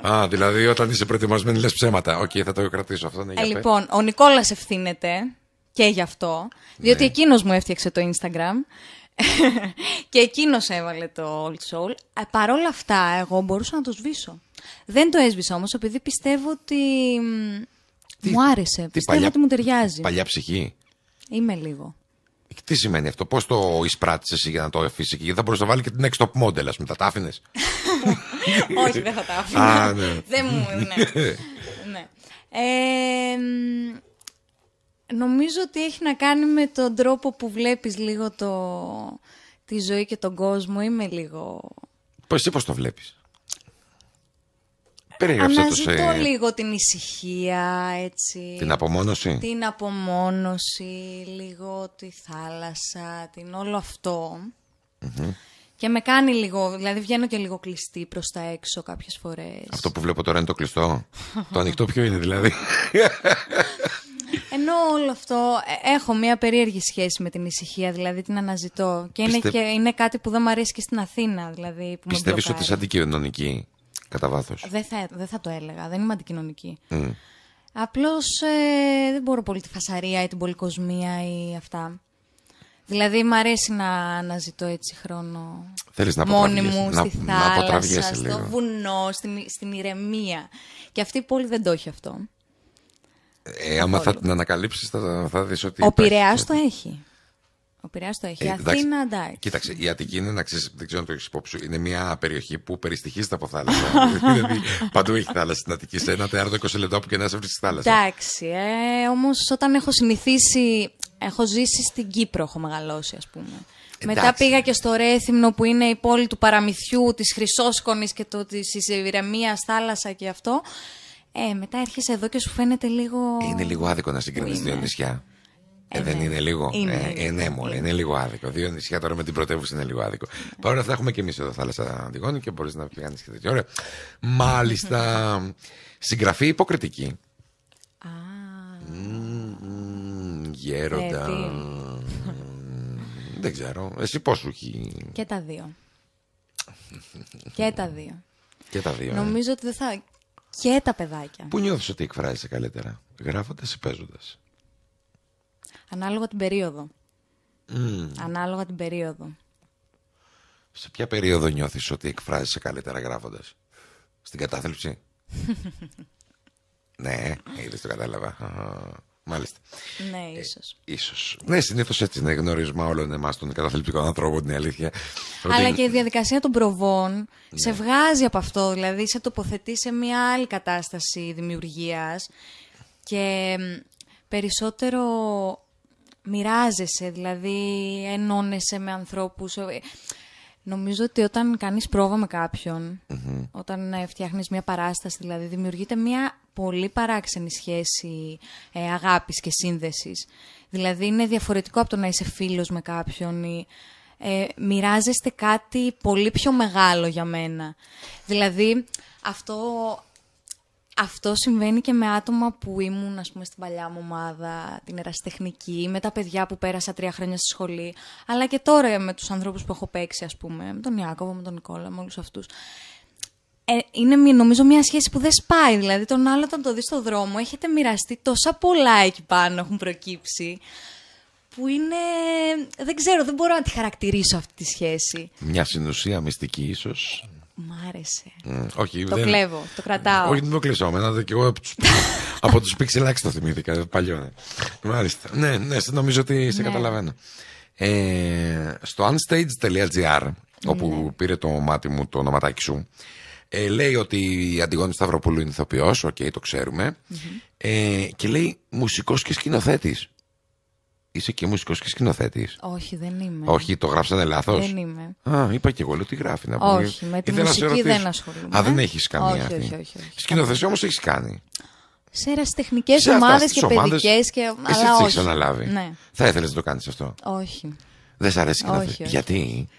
Α, δηλαδή όταν είσαι προετοιμασμένη λες ψέματα. Οκ, okay, θα το κρατήσω αυτό. Ναι, ε, λοιπόν, ο Νικόλας ευθύνεται και γι' αυτό, ναι. διότι εκείνος μου έφτιαξε το Instagram και εκείνος έβαλε το Old Soul. Ε, Παρ' όλα αυτά, εγώ μπορούσα να το σβήσω. Δεν το έσβησα όμως, επειδή πιστεύω ότι μου άρεσε, πιστεύω ότι μου ταιριάζει. Παλιά ψυχή. Είμαι λίγο. Τι σημαίνει αυτό, πώς το εισπράτησε εσύ για να το αφήσεις εκεί, γιατί θα μπορούσε να βάλει και την next top model, ας πούμε. Θα τα άφηνες. Όχι, δεν θα τα άφηνα. ναι. δεν μου. Ναι. ναι. Ε, Νομίζω ότι έχει να κάνει με τον τρόπο που βλέπεις λίγο το... τη ζωή και τον κόσμο. Είμαι λίγο... Πώς, πώς το βλέπεις. Αναζητώ το σε... λίγο την ησυχία, έτσι. Την απομόνωση. Την απομόνωση, λίγο τη θάλασσα, την όλο Και με κάνει λίγο, δηλαδή βγαίνω και λίγο κλειστή προς τα έξω κάποιες φορές. Αυτό που βλέπω τώρα είναι το κλειστό. το ανοιχτό ποιο είναι δηλαδή. Ενώ όλο αυτό ε, έχω μια περίεργη σχέση με την ησυχία, δηλαδή την αναζητώ. Και, είναι, κάτι που δεν μου αρέσει και στην Αθήνα. Δηλαδή, που Πιστεύει ότι είσαι αντικοινωνική, κατά βάθος. Δεν θα, δεν θα το έλεγα. Δεν είμαι αντικοινωνική. Mm. Απλώς ε, δεν μπορώ πολύ τη φασαρία ή την πολυκοσμία ή αυτά. Δηλαδή, μου αρέσει να αναζητώ έτσι χρόνο. Θέλεις να μόνη μου, στη θάλασσα, στο βουνό, στην, στην ηρεμία. Και αυτή η πόλη δεν το έχει αυτό. Ε, άμα θα την ανακαλύψεις, θα, θα δεις ότι. Ο Πειραιάς το έχει. Ο Πειραιάς το έχει. Ε, Αθήνα, εντάξει. Κοίταξε, η Αττική είναι, να ξέρεις, δεν ξέρω αν το έχεις υπόψη, είναι μια περιοχή που περιστοιχίζεται από θάλασσα. δηλαδή παντού έχει θάλασσα στην Αττική. Σε ένα τεράστιο 20 λεπτά που και να σε βρει θάλασσα. Εντάξει. Ε, Όμως όταν έχω συνηθίσει. Έχω ζήσει στην Κύπρο, έχω μεγαλώσει, ας πούμε. Μετά πήγα και στο Ρέθυμνο που είναι η πόλη του παραμυθιού, της Χρυσόσκονης και τη Ηρεμία θάλασσα και αυτό. Ε, μετά έρχεσαι εδώ και σου φαίνεται λίγο. Είναι λίγο άδικο να συγκρίνεις δύο νησιά. Ε, ε δεν ναι. είναι λίγο. Είναι, ε, ε ναι, μόνο, είναι λίγο άδικο. Δύο νησιά τώρα με την πρωτεύουσα είναι λίγο άδικο. Παρ' όλα αυτά, έχουμε και εμείς εδώ θάλασσα Αντιγόνη και μπορείς να πηγαίνει και τέτοια. Ωραία. Μάλιστα. Συγγραφή υποκριτική. Α. γέροντα. δεν ξέρω. Εσύ πώς σου έχει. Και τα δύο. και τα δύο. Και τα δύο. Ε. Νομίζω ότι δεν θα και τα παιδάκια. Πού νιώθεις ότι εκφράζεσαι καλύτερα, γράφοντας ή παίζοντας. Ανάλογα την περίοδο. Ανάλογα την περίοδο. Σε ποια περίοδο νιώθεις ότι εκφράζεσαι καλύτερα γράφοντας. Στην κατάθλιψη. ναι, είδες το κατάλαβα. Μάλιστα. Ναι, ε, ίσως. ίσως. Ναι, συνήθως έτσι είναι γνωρίζουμε όλων εμάς των καταθλιπτικών ανθρώπων, την αλήθεια. Αλλά και η διαδικασία των προβών ναι. σε βγάζει από αυτό, δηλαδή σε τοποθετεί σε μια άλλη κατάσταση δημιουργίας και περισσότερο μοιράζεσαι, δηλαδή ενώνεσαι με ανθρώπους. Ε, Νομίζω ότι όταν κάνεις πρόβα με καποιον όταν ε, φτιάχνεις μια παράσταση, δηλαδή δημιουργείται μια πολύ παράξενη σχέση ε, αγάπης και σύνδεσης. Δηλαδή είναι διαφορετικό από το να είσαι φίλος με κάποιον ή ε, μοιράζεστε κάτι πολύ πιο μεγάλο για μένα. Δηλαδή αυτό αυτό συμβαίνει και με άτομα που ήμουν, ας πούμε, στην παλιά μου ομάδα, την ερασιτεχνική, με τα παιδιά που πέρασα τρία χρόνια στη σχολή, αλλά και τώρα με τους ανθρώπους που έχω παίξει, ας πούμε, με τον Ιάκωβο, με τον Νικόλα, με όλους αυτούς. Ε, είναι νομίζω μια σχέση που δεν σπάει, δηλαδή τον άλλο όταν το δεις στον δρόμο έχετε μοιραστεί τόσα πολλά εκεί πάνω έχουν προκύψει που είναι, δεν ξέρω, δεν μπορώ να τη χαρακτηρίσω αυτή τη σχέση. Μια συνουσία μυστική ίσως. Μ' άρεσε. το δεν... κλέβω, το κρατάω. Όχι, δεν το κλείσω. Μένα και εγώ από τους Pixel το θυμήθηκα. Παλιό. Ναι. Μάλιστα. Ναι, ναι, νομίζω ότι σε ναι. καταλαβαίνω. Ε, στο unstage.gr, όπου ναι. πήρε το μάτι μου το ονοματάκι σου, ε, λέει ότι η Αντιγόνη Σταυροπούλου είναι ηθοποιός, οκ, okay, το ξερουμε Ε, και λέει μουσικός και σκηνοθέτης. Είσαι και μουσικός και σκηνοθέτης. Όχι, δεν είμαι. Όχι, το γράψατε λάθος. Δεν είμαι. Α, είπα και εγώ λέω τι γράφει να πω. Όχι, με τη Ήθελα μουσική δεν ασχολούμαι. Α, δεν έχεις καμία. Όχι, όχι, όχι. όμως έχεις κάνει. Σε ερασιτεχνικές ομάδε και παιδικές και. Εσύ τις έχει αναλάβει. Ναι. Θα ήθελες να το κάνεις αυτό. Όχι. Δεν σ' αρέσει σκηνοθεσία. Γιατί.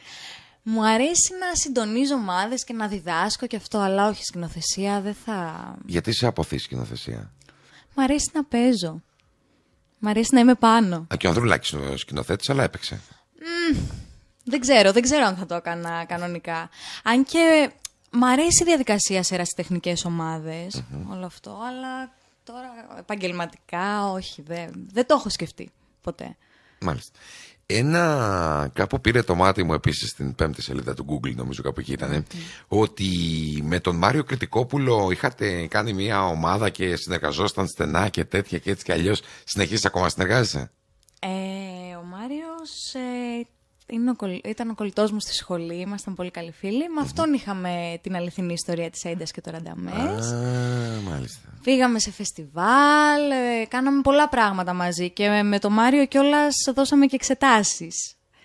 Μου αρέσει να συντονίζω ομάδες και να διδάσκω και αυτό, αλλά όχι σκηνοθεσία δεν θα. Γιατί σε αποθεί σκηνοθεσία. Μου αρέσει να παίζω. Μ' αρέσει να είμαι πάνω. Α, και ο σκηνοθέτης, αλλά έπαιξε. Mm, δεν ξέρω, δεν ξέρω αν θα το έκανα κανονικά. Αν και μ' αρέσει η διαδικασία σε ερασιτεχνικές όλο αυτό, αλλά τώρα επαγγελματικά όχι, δεν, δεν το έχω σκεφτεί ποτέ. Μάλιστα. Ένα, κάπου πήρε το μάτι μου επίσης στην πέμπτη σελίδα του Google, νομίζω κάπου εκεί ήταν, ότι με τον Μάριο Κρητικόπουλο είχατε κάνει μια ομάδα και συνεργαζόσταν στενά και τέτοια και έτσι κι αλλιώς συνεχίζεις ακόμα συνεργάζεσαι. Ε, ο Μάριος. Ε, ήταν ο κολλητός μου στη σχολή, ήμασταν πολύ καλοί φίλοι. Με αυτόν είχαμε την αληθινή ιστορία της Έντα και το Ρανταμές. μάλιστα. Πήγαμε σε φεστιβάλ, ε, κάναμε πολλά πράγματα μαζί και με τον Μάριο κιόλας δώσαμε και εξετάσεις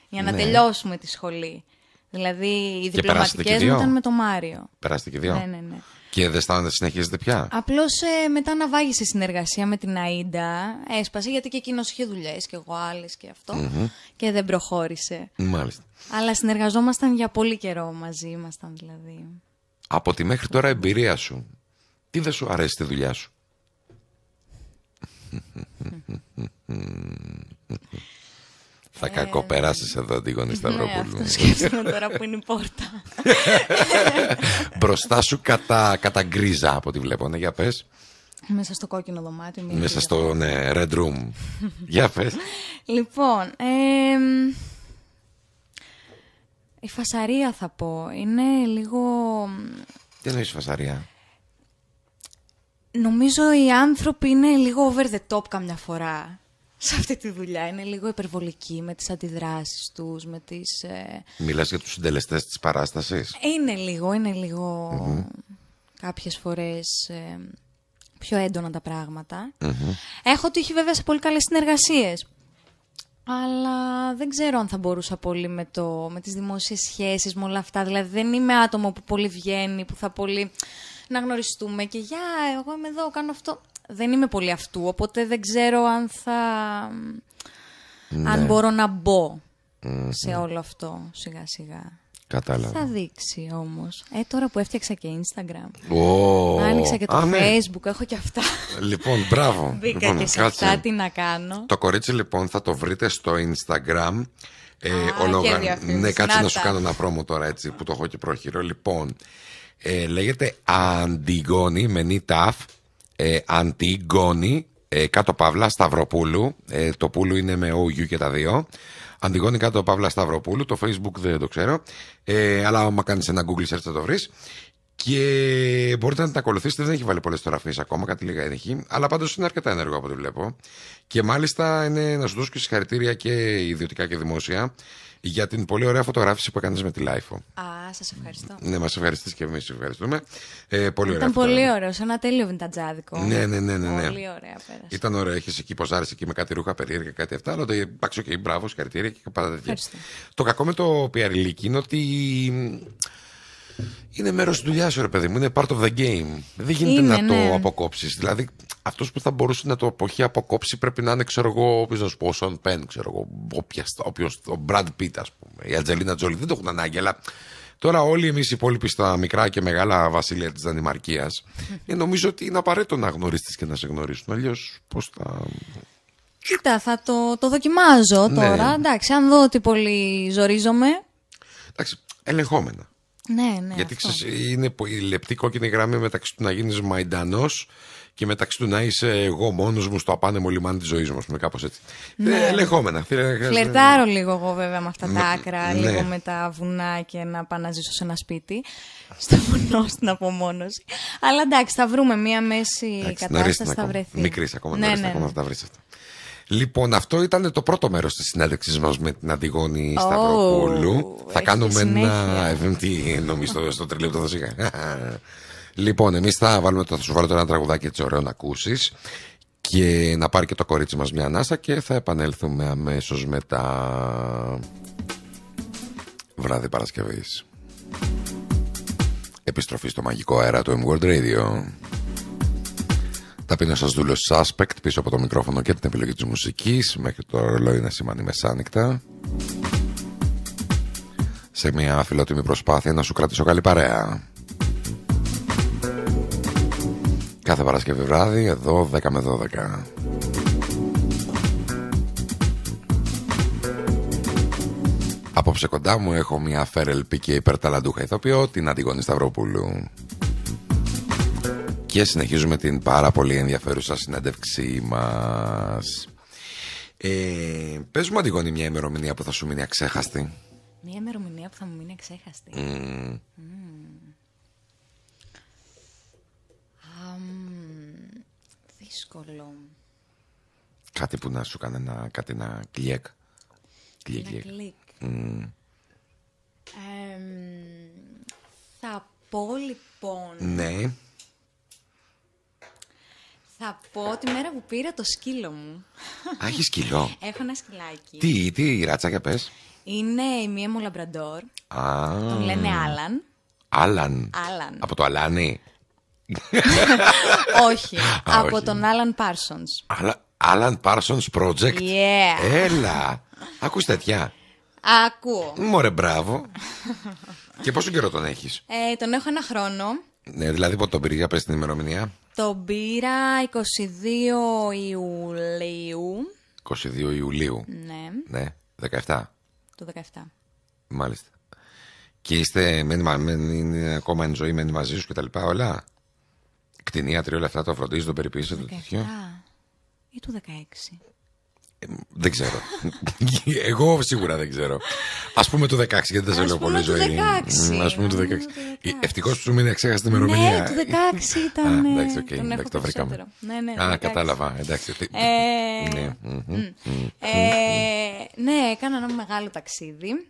για να ναι. τελειώσουμε τη σχολή. Δηλαδή οι διπλωματικές μου ήταν με τον Μάριο. Περάστηκε και δύο. Ναι, ναι, ναι. Και δεν να συνεχίζετε πια. Απλώς ε, μετά να βάγει συνεργασία με την ΑΕΝΤΑ. Έσπασε γιατί και εκείνος είχε δουλειές και εγώ άλλες και αυτο Και δεν προχώρησε. Μάλιστα. Αλλά συνεργαζόμασταν για πολύ καιρό μαζί ήμασταν δηλαδή. Από τη μέχρι τώρα εμπειρία σου, τι δεν σου αρέσει τη δουλειά σου. θα ε, κακοπεράσεις ναι. εδώ, Αντίγονη Σταυροπούλου. Ναι, σκέφτομαι τώρα που είναι η πόρτα. Μπροστά σου κατά, κατά γκρίζα, από ό,τι βλέπω. Ναι, για πες. Μέσα στο κόκκινο δωμάτιο. Μέσα στο ναι, red room. για πες. Λοιπόν. Ε, η φασαρία θα πω. Είναι λίγο. Τι εννοείς φασαρία. Νομίζω οι άνθρωποι είναι λίγο over the top καμιά φορά. σε αυτή τη δουλειά. Είναι λίγο υπερβολική με τις αντιδράσεις τους, με τις... Ε... Μιλάς για τους συντελεστές της παράστασης. Είναι λίγο, είναι λίγο mm-hmm. κάποιες φορές ε, πιο έντονα τα πραγματα mm-hmm. Έχω τύχει βέβαια σε πολύ καλές συνεργασίες. Αλλά δεν ξέρω αν θα μπορούσα πολύ με, το, με τις δημόσιες σχέσεις, με όλα αυτά. Δηλαδή δεν είμαι άτομο που πολύ βγαίνει, που θα πολύ να γνωριστούμε και «Γεια, εγώ είμαι εδώ, κάνω αυτό» δεν είμαι πολύ αυτού, οπότε δεν ξέρω αν θα... Ναι. αν μπορώ να μπω σε όλο αυτό σιγά σιγά. Κατάλαβα. Θα δείξει όμως. Ε, τώρα που έφτιαξα και Instagram. Oh. Άνοιξα και το ναι. Facebook, έχω και αυτά. Λοιπόν, μπράβο. Μπήκα λοιπόν, και σε αυτά, τι να κάνω. Το κορίτσι λοιπόν θα το βρείτε στο Instagram. Ε, ah, ολόγα... Ναι, κάτσε να σου κάνω ένα πρόμο τώρα έτσι που το έχω και πρόχειρο. Λοιπόν, ε, λέγεται Αντιγόνη με νι ταφ ε, Αντιγόνη, ε, κάτω παύλα, Σταυροπούλου. Ε, το πούλου είναι με OU και τα δύο. Αντιγόνη κάτω παύλα Σταυροπούλου. Το facebook δεν το ξέρω. Ε, αλλά άμα κάνεις ένα google search θα το βρεις. Και μπορείτε να τα ακολουθήσετε. Δεν έχει βάλει πολλές τοραφίε ακόμα, κάτι λίγα έχει. Αλλά πάντως είναι αρκετά ενεργό από ό,τι βλέπω. Και μάλιστα είναι να σου δώσω και συγχαρητήρια και ιδιωτικά και δημόσια για την πολύ ωραία φωτογράφηση που έκανες με τη Λάιφο. Α, σας ευχαριστώ. Ναι, μας ευχαριστείς και εμείς ευχαριστούμε. Ε, πολύ ωραία. Ήταν πολύ ωραίο, ένα τέλειο βιντατζάδικο. Ναι, ναι, ναι, ναι, ναι. Πολύ ωραία πέρασε. Ήταν ωραία, έχεις εκεί άρεσε εκεί με κάτι ρούχα περίεργα και κάτι αυτά. Αλλά το εντάξει, μπράβο, συγχαρητήρια και πάντα τέτοια. Ευχαριστώ. Το κακό με το πιαριλίκι είναι ότι. Είναι μέρος της δουλειάς σου, ρε παιδί μου. Είναι part of the game. Δεν γίνεται να το ναι. αποκόψεις. Δηλαδή, αυτός που θα μπορούσε να το αποχεί αποκόψει πρέπει να είναι, ξέρω εγώ, όποιο να σου πω, ο Σον Πεν, ξέρω εγώ, όποιος, ο Μπραντ Πίτ, ας πούμε, η Ατζελίνα Τζολί. Δεν το έχουν ανάγκη, αλλά τώρα όλοι εμείς οι υπόλοιποι στα μικρά και μεγάλα βασίλεια της Δανημαρκίας, ε, νομίζω ότι είναι απαραίτητο να γνωρίσει και να σε γνωρίσουν. Αλλιώς πώς θα. Κοίτα, θα το, δοκιμάζω ναι. τώρα. Ναι. Εντάξει, αν δω ότι πολύ ζορίζομαι. Εντάξει, ελεγχόμενα. Ναι, ναι. Γιατί ξέρεις, είναι η λεπτή κόκκινη γραμμή μεταξύ του να γίνεις μαϊντανός και μεταξύ του να είσαι εγώ μόνος μου στο απάνεμο λιμάνι της ζωής μου, πούμε, κάπως έτσι. Ε, ναι. ελεγχόμενα. Ε, ε, Φλερτάρω λίγο εγώ βέβαια με αυτά τα ναι. άκρα, ναι. λίγο με τα βουνά και να πάω να ζήσω σε ένα σπίτι. Στο βουνό, στην απομόνωση. Αλλά εντάξει, θα βρούμε μία μέση εντάξει, κατάσταση, θα βρεθεί. Μικρής ναι, ακόμα, ναι, ναι, ακόμα θα τα βρεις Λοιπόν, αυτό ήταν το πρώτο μέρος της συνέντευξής μας με την Αντιγόνη oh, Σταυροπούλου. Θα κάνουμε συνέχεια. ένα. Τι νομίζω στο τριλεπτό θα σιγά. Λοιπόν, εμείς θα βάλουμε το, θα σου βάλω τώρα ένα τραγουδάκι έτσι ωραίο να ακούσεις και να πάρει και το κορίτσι μας μια ανάσα και θα επανέλθουμε αμέσως μετά βράδυ Παρασκευής. Επιστροφή στο μαγικό αέρα του M-World Radio. Ταπεινό σας δούλος Suspect πίσω από το μικρόφωνο και την επιλογή της μουσικής μέχρι το ρολόι να σημανεί μεσάνυχτα. Σε μια φιλότιμη προσπάθεια να σου κρατήσω καλή παρέα. Κάθε Παρασκευή βράδυ εδώ 10 με 12. Απόψε κοντά μου έχω μια φερελπή και υπερταλαντούχα ηθοποιό, την Αντιγόνη Σταυροπούλου. Και συνεχίζουμε την πάρα πολύ ενδιαφέρουσα συνέντευξή μας. Ε, πες μου Αντιγόνη μια ημερομηνία που θα σου μείνει αξέχαστη. Μια ημερομηνία που θα μου μείνει αξέχαστη. δύσκολο. Κάτι που να σου κάνει ένα, κάτι να κλικ. Κλικ. θα πω λοιπόν... Ναι. Θα πω τη μέρα που πήρα το σκύλο μου. έχεις σκυλό. Έχω ένα σκυλάκι. Τι, τι ράτσα, για πες. Είναι η μία μου λαμπραντόρ. Τον λένε Άλαν. Άλαν. Άλαν. Από το Αλάνι. Όχι, από τον Alan Parsons. Alan Parsons Project. Yeah. Έλα. Ακούς τέτοια. Ακούω. Μωρέ, μπράβο. και πόσο καιρό τον έχεις ε, Τον έχω ένα χρόνο. Ναι, δηλαδή πότε τον πήρε, για πες την ημερομηνία. Τον πήρα 22 Ιουλίου. 22 Ιουλίου. Ναι. Ναι, 17. Το 17. Μάλιστα. Και είστε, μένει, μένει, είναι ακόμα εν ζωή, μένει μαζί σου και τα λοιπά, όλα κτηνίατροι, όλα αυτά το φροντίζει, τον περιποίησε το τέτοιο. Ή του 16. Ε, δεν ξέρω. Εγώ σίγουρα δεν ξέρω. Ας πούμε το 16, γιατί δεν σε λέω πολύ ζωή. Ας πούμε το 16. Ευτυχώς που σου μείνει την ημερομηνία. Ναι, το 16 ήταν. Εντάξει, εντάξει, το βρήκαμε. Ναι, ναι, Α, κατάλαβα. Εντάξει. Ναι, έκανα ένα μεγάλο ταξίδι.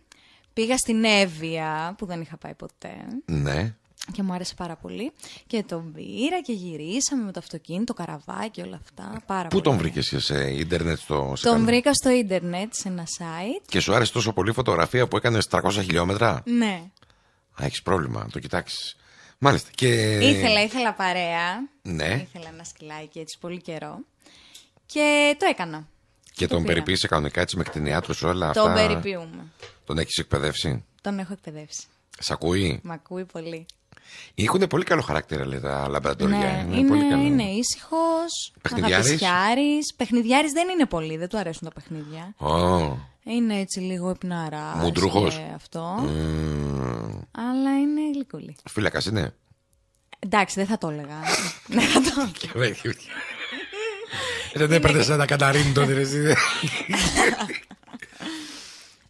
Πήγα στην Εύβοια, που δεν είχα πάει ποτέ. Ναι και μου άρεσε πάρα πολύ. Και τον πήρα και γυρίσαμε με το αυτοκίνητο, το καραβάκι, και όλα αυτά. Πού τον βρήκες σε ίντερνετ, στο σε Τον βρήκα στο ίντερνετ, σε ένα site. Και σου άρεσε τόσο πολύ η φωτογραφία που έκανες 300 χιλιόμετρα. Ναι. Α, έχεις πρόβλημα, το κοιτάξεις. Μάλιστα. Και... Ήθελα, ήθελα παρέα. Ναι. Ήθελα ένα σκυλάκι έτσι πολύ καιρό. Και το έκανα. Και τον περιποίησε κανονικά έτσι με τους όλα αυτά. Τον περιποιούμε. Τον έχεις εκπαιδεύσει. Τον έχω εκπαιδεύσει. Σ' ακούει. Μ' ακούει πολύ. Έχουν πολύ καλό χαρακτήρα, λέει τα λαμπρατόρια. Ναι, είναι, είναι, είναι ήσυχος. Παιχνιδιάρης. Παιχνιδιάρης δεν είναι πολύ, δεν του αρέσουν τα παιχνίδια. Είναι έτσι λίγο υπναρά. Μουντρούχο. Αυτό. Αλλά είναι γλυκούλη. Φύλακας είναι. Εντάξει, δεν θα το έλεγα. δεν θα το έλεγα. Ε, δεν έπαιρνες σαν τα καταρρύνει τότε.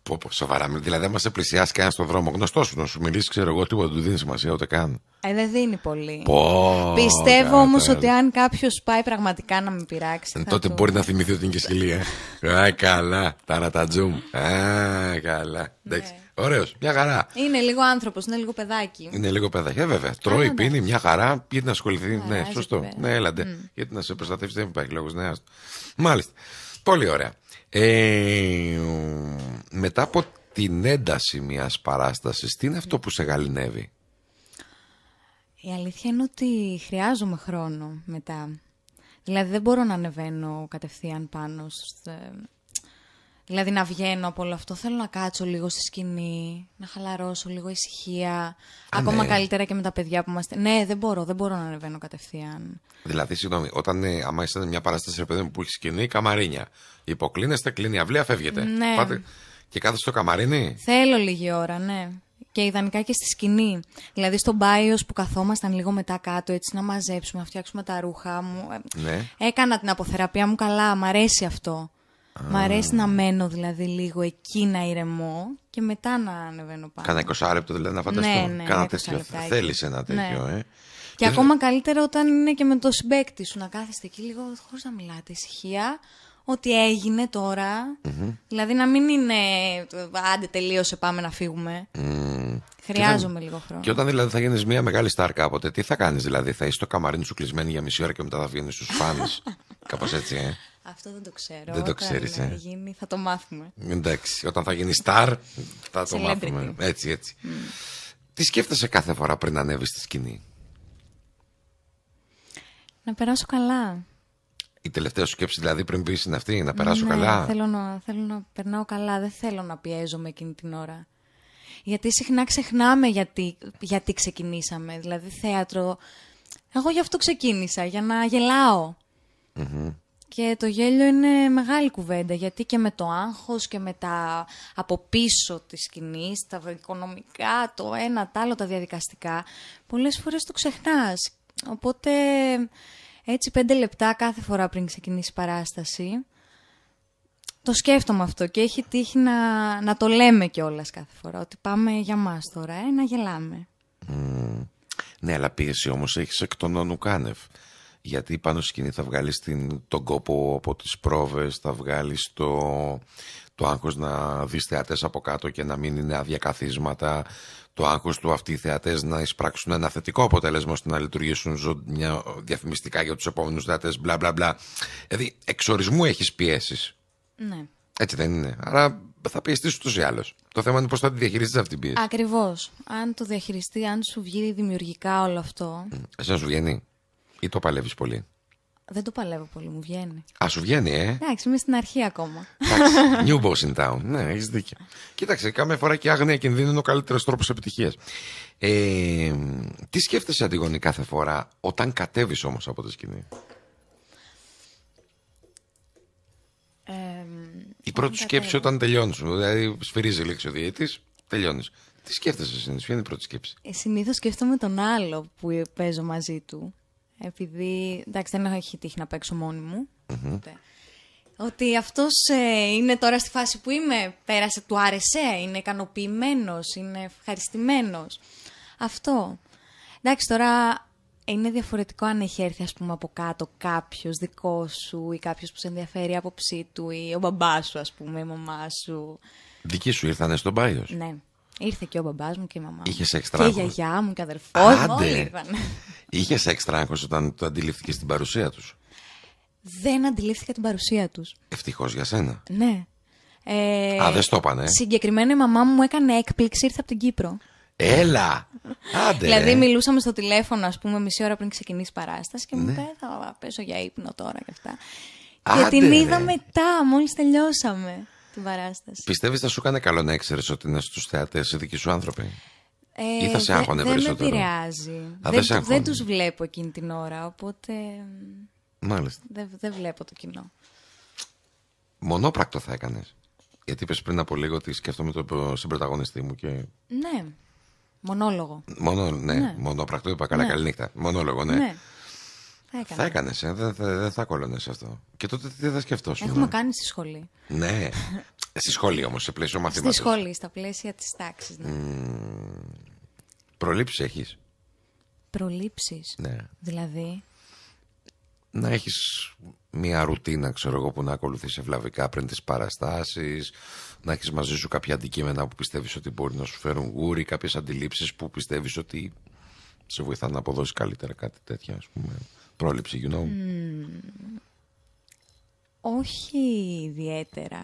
Πω, πω, σοβαρά. Δηλαδή, άμα σε πλησιάσει κανένα στον δρόμο γνωστός σου να σου μιλήσει, ξέρω εγώ, τίποτα του δίνεις σημασία ούτε καν. Ε, δεν δίνει πολύ. Πω, Πιστεύω όμως ότι αν κάποιος πάει πραγματικά να με πειράξει. Ε, τότε μπορεί να θυμηθεί ότι είναι και σκυλή, ε. Α, καλά. Ταρατατζούμ. Α, καλά. Ναι. Ωραίος, μια χαρά. Είναι λίγο άνθρωπος, είναι λίγο παιδάκι. Είναι λίγο παιδάκι, ε, βέβαια. Τρώει, ναι. πίνει, μια χαρά. Γιατί να ασχοληθεί. ναι, ναι σωστό. Ναι, έλαντε. Γιατί να σε προστατεύσει, δεν υπάρχει λόγος. Ναι, Μάλιστα. Πολύ ωραία. Ε, μετά από την ένταση μιας παράστασης, τι είναι αυτό που σε γαλινεύει. Η αλήθεια είναι ότι χρειάζομαι χρόνο μετά. Δηλαδή δεν μπορώ να ανεβαίνω κατευθείαν πάνω Δηλαδή να βγαίνω από όλο αυτό. Θέλω να κάτσω λίγο στη σκηνή, να χαλαρώσω λίγο ησυχία. Α, Ακόμα ναι. καλύτερα και με τα παιδιά που είμαστε. Ναι, δεν μπορώ, δεν μπορώ να ανεβαίνω κατευθείαν. Δηλαδή, συγγνώμη, όταν ε, άμα είστε μια παράσταση ρε παιδί μου που έχει σκηνή, καμαρίνια. Υποκλίνεστε, κλείνει η αυλία, φεύγετε. Ναι. Πάτε και κάθε στο καμαρίνι. Θέλω λίγη ώρα, ναι. Και ιδανικά και στη σκηνή. Δηλαδή στον μπάιος που καθόμασταν λίγο μετά κάτω, έτσι να μαζέψουμε, να φτιάξουμε τα ρούχα μου. Ε, ναι. Έκανα την αποθεραπεία μου καλά, μου αρέσει αυτό. Μ' αρέσει να μένω δηλαδή λίγο εκεί να ηρεμώ και μετά να ανεβαίνω πάνω. Κάνα 20 λεπτό δηλαδή να φανταστώ. Ναι, ναι, Κάνα τέτοιο. Θέλεις ένα ναι. τέτοιο, ε. Και ακόμα καλύτερα όταν είναι και με το συμπέκτη σου να κάθεστε εκεί λίγο χωρίς να μιλάτε. Ησυχία. Ό,τι έγινε Δηλαδή να μην είναι. Άντε, τελείωσε, πάμε να φύγουμε. Χρειάζομαι λίγο χρόνο. Και όταν δηλαδή θα γίνεις μια μεγάλη στάρ κάποτε, τι θα κάνεις δηλαδή, θα είσαι το καμαρίνι σου κλεισμένη για μισή ώρα και μετά θα βγαίνεις στους φάνες. Κάπως έτσι, ε. Αυτό δεν το ξέρω. Δεν το ξέρει. Ε? γίνει θα το μάθουμε. Εντάξει, όταν θα γίνει star θα το μάθουμε. Έτσι, έτσι. Mm. Τι σκέφτεσαι κάθε φορά πριν ανέβεις στη σκηνή. Να περάσω καλά. Η τελευταία σου σκέψη δηλαδή πριν πεις είναι αυτή, να περάσω ναι, καλά. Θέλω να, θέλω να περνάω καλά, δεν θέλω να πιέζομαι εκείνη την ώρα. Γιατί συχνά ξεχνάμε γιατί, γιατί ξεκινήσαμε. Δηλαδή θέατρο, εγώ γι' αυτό ξεκίνησα, για να γελαω και το γέλιο είναι μεγάλη κουβέντα, γιατί και με το άγχος και με τα από πίσω της σκηνής, τα οικονομικά, το ένα, τα άλλο, τα διαδικαστικά, πολλές φορές το ξεχνάς. Οπότε έτσι πέντε λεπτά κάθε φορά πριν ξεκινήσει η παράσταση, το σκέφτομαι αυτό και έχει τύχει να, να το λέμε κιόλας κάθε φορά, ότι πάμε για μας τώρα, ε, να γελάμε. Ναι, αλλά πίεση όμως έχεις εκ των ονουκάνευ γιατί πάνω στη σκηνή θα βγάλεις την, τον κόπο από τις πρόβες, θα βγάλεις το, το άγχος να δεις θεατές από κάτω και να μην είναι άδεια καθίσματα, το άγχος του αυτοί οι θεατές να εισπράξουν ένα θετικό αποτέλεσμα ώστε να λειτουργήσουν διαφημιστικά για τους επόμενους θεατές, μπλα μπλα μπλα. Δηλαδή εξορισμού έχεις πιέσεις. Ναι. Έτσι δεν είναι. Άρα θα πιεστείς ούτως ή άλλως. Το θέμα είναι πώς θα τη διαχειριστείς αυτή την πίεση. Ακριβώς. Αν το διαχειριστεί, αν σου βγει δημιουργικά όλο αυτό. Εσένα σου βγαίνει ή το παλεύεις πολύ. Δεν το παλεύω πολύ, μου βγαίνει. Α, σου βγαίνει, ε. Εντάξει, είμαι στην αρχή ακόμα. Εντάξει, new boss in town. Ναι, έχεις δίκιο. Κοίταξε, κάμια φορά και άγνοια κινδύνου είναι ο καλύτερος τρόπος επιτυχίας. Ε, τι σκέφτεσαι, Αντιγονή, κάθε φορά όταν κατέβεις όμως από τη σκηνή. Η πρώτη σκέψη όταν τελειώνεις. Δηλαδή, σφυρίζει η λέξη ο διαιτή, τελειώνεις. Τι σκέφτεσαι συνήθως, ποια είναι η πρώτη σκέψη. Ε, συνήθως σκέφτομαι τον άλλο που παίζω μαζί του επειδή εντάξει, δεν έχει τύχει να παίξω μόνη μου. ότι αυτός ε, είναι τώρα στη φάση που είμαι, πέρασε, του άρεσε, είναι ικανοποιημένος, είναι ευχαριστημένος. Αυτό. Εντάξει, τώρα είναι διαφορετικό αν έχει έρθει, ας πούμε, από κάτω κάποιος δικός σου ή κάποιος που σε ενδιαφέρει η άποψή του ή ο μπαμπάς σου, ας πούμε, η μαμά σου. Δική σου ήρθανε στον πάιο. Ναι. Ήρθε και ο μπαμπάς μου και η μαμά μου. Είχες έξτρα Και η γιαγιά μου και ο αδερφός μου. Άντε. Είχες έξτρα όταν το αντιλήφθηκες την παρουσία τους. Δεν αντιλήφθηκα την παρουσία τους. Ευτυχώς για σένα. Ναι. Ε, Α, δεν στο πάνε. Ε. Συγκεκριμένα η μαμά μου έκανε έκπληξη, ήρθε από την Κύπρο. Έλα! Άντε. δηλαδή, μιλούσαμε στο τηλέφωνο, ας πούμε, μισή ώρα πριν ξεκινήσει η παράσταση και ναι. μου είπε: Θα πέσω για ύπνο τώρα και αυτά. Άντε, και την είδα μετά, μόλις τελειώσαμε την παράσταση. Πιστεύεις θα σου κάνει καλό να ήξερες ότι είναι στους θεατές οι δικοί σου άνθρωποι. Ε, ή θα σε άγχωνε περισσότερο. Δεν με επηρεάζει. δεν δεν, του βλέπω εκείνη την ώρα, οπότε. Μάλιστα. Δεν, βλέπω το κοινό. Μονόπρακτο θα έκανες. Γιατί είπες πριν από λίγο ότι σκέφτομαι τον συμπροταγωνιστή μου και. Ναι. Μονόλογο. Μονό, ναι, ναι. μονόπρακτο. Είπα καλά, ναι. καλή νύχτα. Μονόλογο, ναι. ναι. Θα έκανε. Θα έκανες, ε, δεν θα, δε θα αυτό. Και τότε τι θα σκεφτόσουν. Έχουμε ναι. κάνει στη σχολή. Ναι. Ε, στη σχολή όμως, σε πλαίσιο μαθήματα. Στη σχολή, στα πλαίσια της τάξης. Ναι. Mm, προλήψεις έχεις. Προλήψεις. Ναι. Δηλαδή. Να έχεις μια ρουτίνα, ξέρω εγώ, που να ακολουθείς ευλαβικά πριν τις παραστάσεις, να έχεις μαζί σου κάποια αντικείμενα που πιστεύεις ότι μπορεί να σου φέρουν γούρι, κάποιες αντιλήψεις που πιστεύεις ότι σε βοηθά να αποδώσεις καλύτερα κάτι τέτοια, ας πούμε πρόληψη, you know. όχι ιδιαίτερα.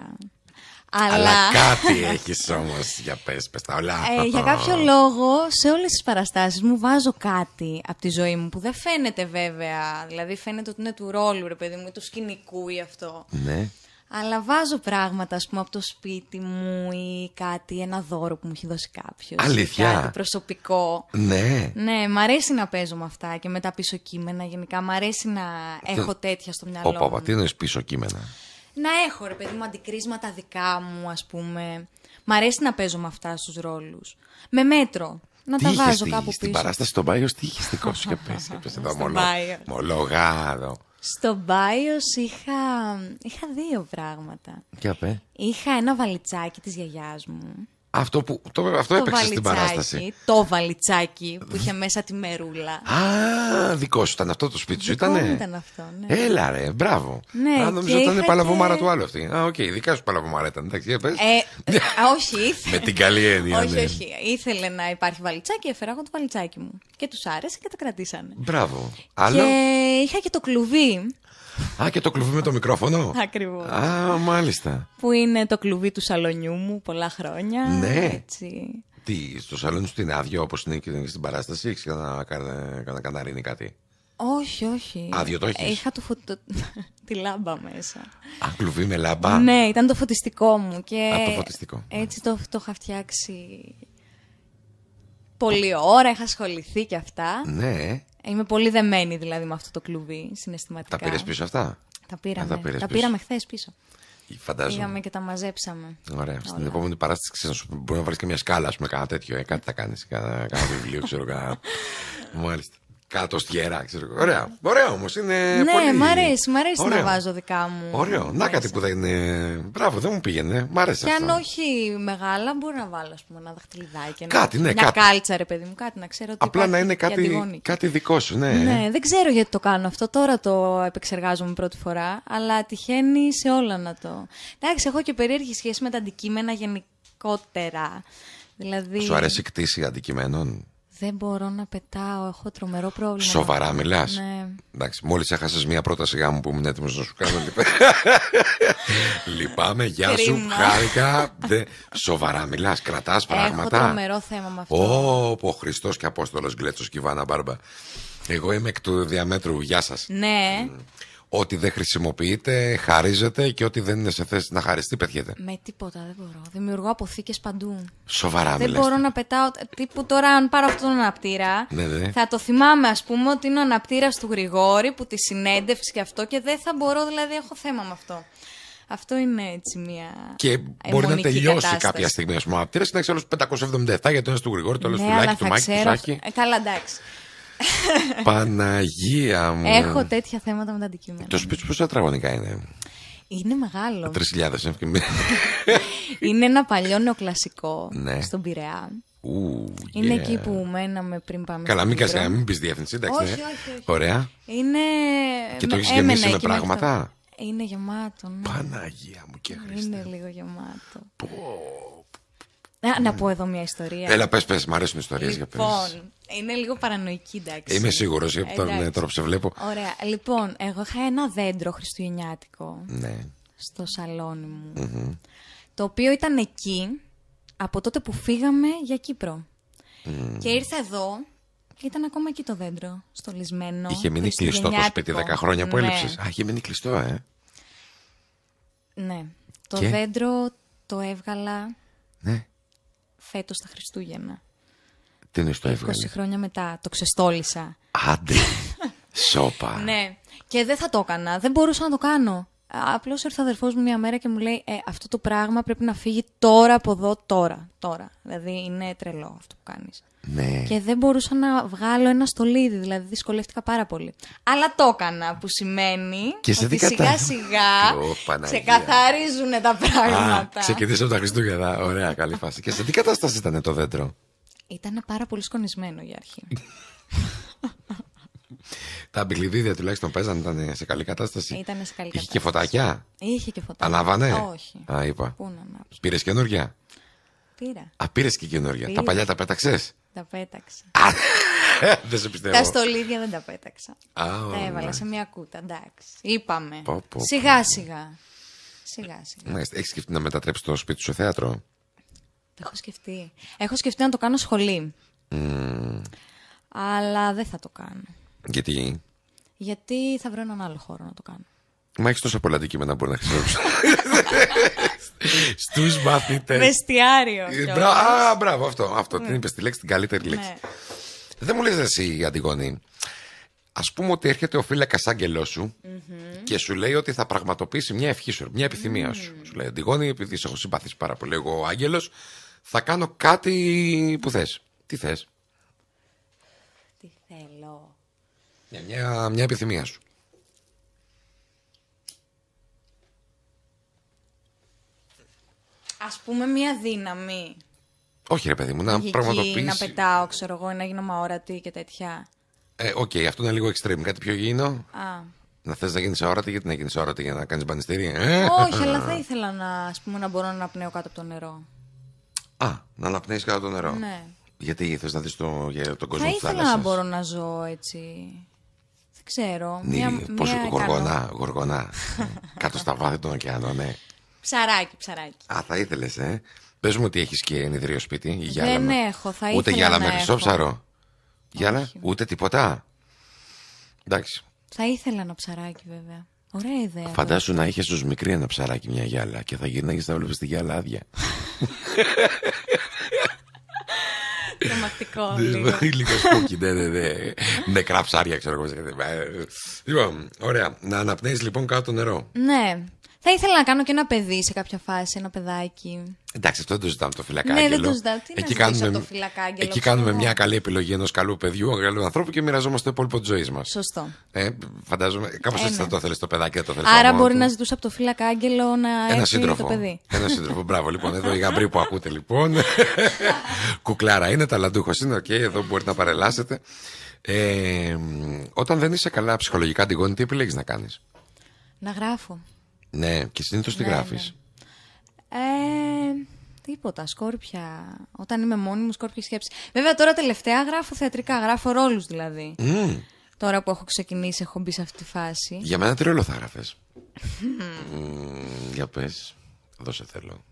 Αλλά, κάτι έχεις όμως. Για πες, πες τα όλα. Ε, για κάποιο λόγο, σε όλες τις παραστάσεις μου βάζω κάτι από τη ζωή μου που δεν φαίνεται βέβαια. Δηλαδή, φαίνεται ότι είναι του ρόλου, ρε παιδί μου, ή του σκηνικού ή αυτό. Ναι. Αλλά βάζω πράγματα, ας πούμε, από το σπίτι μου ή κάτι, ένα δώρο που μου έχει δώσει κάποιος. Αλήθεια. Κάτι προσωπικό. Ναι. Ναι, μ' αρέσει να παίζω με αυτά και με τα πίσω κείμενα. Γενικά, μ' αρέσει να έχω τέτοια στο μυαλό μου. τι είναι πίσω κείμενα. Να έχω, ρε παιδί μου, αντικρίσματα δικά μου, ας πούμε. Μ' αρέσει να παίζω με αυτά στους ρόλους. Με μέτρο. Να τα βάζω κάπου πίσω. Στην παράσταση στον Πάγιο, τι είχε σου και πες. Εδώ στο Μπάιο είχα, είχα δύο πράγματα. απέ. Είχα ένα βαλιτσάκι της γιαγιάς μου αυτό, που, το, αυτό το έπαιξε στην παράσταση. Το βαλιτσάκι που είχε μέσα τη μερούλα. Α, δικό σου ήταν αυτό το σπίτι σου, ήταν. ήταν αυτό, ναι. Έλα ρε, μπράβο. Ναι, Α, νομίζω ότι ήταν και... παλαβομάρα του άλλου αυτή. Α, οκ, okay, δικά σου παλαβομάρα ήταν. Εντάξει, έπες. Ε, ναι. όχι, ήθελε. Με την καλή έννοια. όχι, ναι. όχι. Ήθελε να υπάρχει βαλιτσάκι, έφερα εγώ το βαλιτσάκι μου. Και τους άρεσε και τα κρατήσανε. Μπράβο. Και είχα και το κλουβί. Α, και το κλουβί με το μικρόφωνο. Ακριβώς. Α, μάλιστα. Που είναι το κλουβί του σαλονιού μου πολλά χρόνια. Ναι. Έτσι. Τι, στο σαλόνι σου την άδεια όπως είναι και στην παράσταση, έχεις κανένα κανα, καναρίνι κάτι. Όχι, όχι. Άδειο το έχεις. Είχα το τη λάμπα μέσα. Α, κλουβί με λάμπα. Ναι, ήταν το φωτιστικό μου. Και... Α, το φωτιστικό. Έτσι το, το είχα φτιάξει πολλή ώρα, είχα ασχοληθεί και αυτά. Ναι. Είμαι πολύ δεμένη δηλαδή με αυτό το κλουβί συναισθηματικά. Τα πήρες πίσω αυτά. Τα πήραμε. Α, τα, τα πήραμε χθες πίσω. Φαντάζομαι. Πήγαμε και τα μαζέψαμε. Ωραία. Όλα. Στην επόμενη παράσταση ξέρω, μπορεί να βρεις και μια σκάλα, ας πούμε, κάτι τέτοιο. Ε, κάτι θα κάνεις. βιβλίο, ξέρω. Μάλιστα κάτω στιέρα. Ξέρω. Ωραία. Ωραία, όμως. Είναι ναι, πολύ... μ' αρέσει, μ αρέσει να βάζω δικά μου. Ωραίο. Να κάτι που δεν είναι. Μπράβο, δεν μου πήγαινε. Μ' αρέσει. Και αν όχι μεγάλα, μπορώ να βάλω ας πούμε, ένα δαχτυλιδάκι. Κάτι, ναι, μια κάτι. κάλτσα, ρε παιδί μου, κάτι να ξέρω. Ότι Απλά να είναι κάτι, κάτι δικό σου, ναι. ναι. Δεν ξέρω γιατί το κάνω αυτό. Τώρα το επεξεργάζομαι πρώτη φορά. Αλλά τυχαίνει σε όλα να το. Εντάξει, έχω και περίεργη σχέση με τα αντικείμενα γενικότερα. Δηλαδή... Σου αρέσει η αντικειμένων. Δεν μπορώ να πετάω, έχω τρομερό πρόβλημα. Σοβαρά μιλάς. Ναι. Εντάξει, μόλις έχασες μία πρόταση γάμου που ήμουν έτοιμος να σου κάνω. Λυπάμαι, γεια σου, χάρηκα. Δε... Σοβαρά μιλάς, κρατάς πράγματα. Έχω τρομερό θέμα με αυτό. Ω, ο Χριστός και Απόστολος Γκλέτσος και Βάνα Μπάρμπα. Εγώ είμαι εκ του διαμέτρου, γεια σας. Ναι. Ό,τι δεν χρησιμοποιείται, χαρίζεται και ό,τι δεν είναι σε θέση να χαριστεί, πετιέται. Με τίποτα δεν μπορώ. Δημιουργώ αποθήκες παντού. Σοβαρά, Δεν μπορώ να πετάω. Τύπου τώρα, αν πάρω αυτόν τον αναπτήρα, ναι, ναι. θα το θυμάμαι, ας πούμε, ότι είναι ο αναπτήρας του Γρηγόρη, που τη συνέντευξη και αυτό και δεν θα μπορώ, δηλαδή, έχω θέμα με αυτό. Αυτό είναι έτσι μια. Και μπορεί να τελειώσει κατάσταση. κάποια στιγμή. Ας πούμε, ο αναπτήρας είναι 577 γιατί το ένας του Γρηγόρη, το άλλος ναι, του του Μάκη, του ε, Καλά, εντάξει. Παναγία μου. Έχω τέτοια θέματα με τα αντικείμενα. Το σπίτι σου πόσα τετραγωνικά είναι. Είναι μεγάλο. Τρεις χιλιάδες είναι Είναι ένα παλιό νεοκλασικό ναι. στον Πειραιά. Ου, είναι yeah. εκεί που μέναμε πριν πάμε. Καλά, μην κασιά, μην πεις διεύθυνση. Ναι. όχι, όχι, Ωραία. Είναι... Και το έχεις γεμίσει με πράγματα. Είναι γεμάτο. Ναι. Παναγία μου και Χριστέ. Είναι λίγο γεμάτο. Πω. Να, πω εδώ μια ιστορία. Έλα, πες, πες, μου αρέσουν ιστορίε λοιπόν, για πες. Λοιπόν, είναι λίγο παρανοϊκή, εντάξει. Είμαι σίγουρος όταν ναι, τώρα σε βλέπω. Ωραία. Λοιπόν, εγώ είχα ένα δέντρο χριστουγεννιάτικο ναι. στο σαλόνι μου. Το οποίο ήταν εκεί από τότε που φύγαμε για Κύπρο. Και ήρθε εδώ και ήταν ακόμα εκεί το δέντρο, στολισμένο. Είχε μείνει κλειστό το σπίτι 10 χρόνια που ναι. έλειψες. Α, είχε μείνει κλειστό, ε. Ναι. Το και? δέντρο το έβγαλα ναι. φέτος τα Χριστούγεννα. Τι είναι στο έβγαλε. 20 χρόνια μετά το ξεστόλισα. Άντε. Σόπα. ναι. Και δεν θα το έκανα. Δεν μπορούσα να το κάνω. Απλώς ήρθε ο αδερφός μου μια μέρα και μου λέει: ε, Αυτό το πράγμα πρέπει να φύγει τώρα από εδώ, τώρα. τώρα. Δηλαδή είναι τρελό αυτό που κάνεις. Ναι. Και δεν μπορούσα να βγάλω ένα στολίδι, δηλαδή δυσκολεύτηκα πάρα πολύ. Αλλά το έκανα, που σημαίνει και σε ότι σιγά σιγά Σε ξεκαθαρίζουν τα πράγματα. Ξεκινήσαμε τα Χριστούγεννα. Ωραία, καλή φάση. και σε τι κατάσταση ήταν το δέντρο. Ήταν πάρα πολύ σκονισμένο για αρχή. Τα μπιλιδίδια τουλάχιστον παίζαν, ήταν σε καλή κατάσταση. Ήταν σε καλή Είχε κατάσταση. και φωτάκια. Είχε και φωτάκια. Ανάβανε. Όχι. Α, είπα. Πού να Πήρε καινούργια. Πήρα. Α, πήρες και καινούργια. Τα παλιά τα πέταξες. Τα πέταξα. δεν σε πιστεύω. Τα στολίδια δεν τα πέταξα. Α, τα έβαλα σε μια κούτα. Εντάξει. Είπαμε. σιγά, σιγά. Σιγά, σιγά. Έχεις σκεφτεί να μετατρέψεις το σπίτι σου θέατρο. Έχω σκεφτεί. Έχω σκεφτεί να το κάνω σχολή. Mm. Αλλά δεν θα το κάνω. Γιατί? Γιατί θα βρω έναν άλλο χώρο να το κάνω. Μα έχεις τόσα πολλά αντικείμενα μπορεί να χρησιμοποιήσεις. Στους μαθητές. Βεστιάριο. Ε, Α, μπράβο, αυτό. αυτό. mm. Την είπες τη λέξη, την καλύτερη ναι. λέξη. Δεν μου λες εσύ, Αντιγόνη. Ας πούμε ότι έρχεται ο φύλακας άγγελός σου mm και σου λέει ότι θα πραγματοποιήσει μια ευχή σου, μια επιθυμια σου. Σου λέει Αντιγόνη, επειδή σε έχω συμπαθήσει πάρα πολύ, εγώ ο άγγελος, θα κάνω κάτι που θες. Τι θες. Τι θέλω. Μια, μια, επιθυμία σου. Ας πούμε μια δύναμη. Όχι ρε παιδί μου, να πραγματοποιήσεις... να πετάω, ξέρω εγώ, να γίνω μαόρατη και τέτοια. Ε, οκ, okay, αυτό είναι λίγο extreme. Κάτι πιο γίνω, Α. Να θες να γίνεις αόρατη, γιατί να γίνεις αόρατη για να κάνεις μπανιστήρι. Ε? Όχι, αλλά θα ήθελα να, ας πούμε, να μπορώ να πνέω κάτω από το νερό. Α, να αναπνέεις κάτω το νερό. Ναι. Γιατί θες να δεις το, τον κόσμο Θα ήθελα να μπορώ να ζω έτσι. Δεν ξέρω. Νι, μια, πόσο μια γοργονά, γοργονά. κάτω στα βάθη των ωκεανών, ναι. Ψαράκι, ψαράκι. Α, θα ήθελες, ε. Πες μου ότι έχεις και ενιδρύο σπίτι. Δεν έχω, θα ήθελα. Ούτε γυάλα με χρυσό ψαρό. Γυάλα, ούτε τίποτα. Εντάξει. Θα ήθελα ένα ψαράκι, βέβαια. Ωραία ιδέα. Φαντάσου να είχες ως μικρή ένα ψαράκι μια γυάλα και θα γυρνάγε να βλέπεις τη γυάλα άδεια. Τρομακτικό. Ναι, ναι, λίγο σπούκι, ναι, ναι, ναι. Νεκρά ψάρια, ξέρω εγώ. Ε, λοιπόν, ωραία. Να αναπνέεις λοιπόν κάτω το νερό. Ναι. Θα ήθελα να κάνω και ένα παιδί σε κάποια φάση, ένα παιδάκι. Εντάξει, αυτό δεν το ζητάμε το φυλακάγγελο. Ναι, δεν το ζητάμε. Τι εκεί κάνουμε, το φυλακάγγελο. Εκεί κάνουμε μια καλή επιλογή ενός καλού παιδιού, ενός καλού ανθρώπου και μοιραζόμαστε το υπόλοιπο της ζωής μας. Σωστό. Ε, φαντάζομαι, κάπως έτσι θα το θέλεις το παιδάκι, θα το θέλεις. Άρα μπορεί να ζητούσε από το φυλακάγγελο να ένα σύντροφο. το παιδί. Ένα σύντροφο, μπράβο. Λοιπόν, εδώ η γαμπρή που ακούτε λοιπόν. Κουκλάρα είναι, ταλαντούχος είναι, οκ, okay, εδώ μπορείτε να παρελάσετε. Ε, όταν δεν είσαι καλά ψυχολογικά αντιγόνη, τι επιλέγεις να κάνεις. Να γράφω. Ναι, και συνήθως τι ναι, ναι. γράφεις. Ε, τίποτα, σκόρπια. Όταν είμαι μόνη μου, σκόρπια σκέψη. Βέβαια τώρα τελευταία γράφω θεατρικά, γράφω ρόλους δηλαδή. Τώρα που έχω ξεκινήσει, έχω μπει σε αυτή τη φάση. Για μένα τι ρόλο θα γράφε. για πες, δώσε θέλω.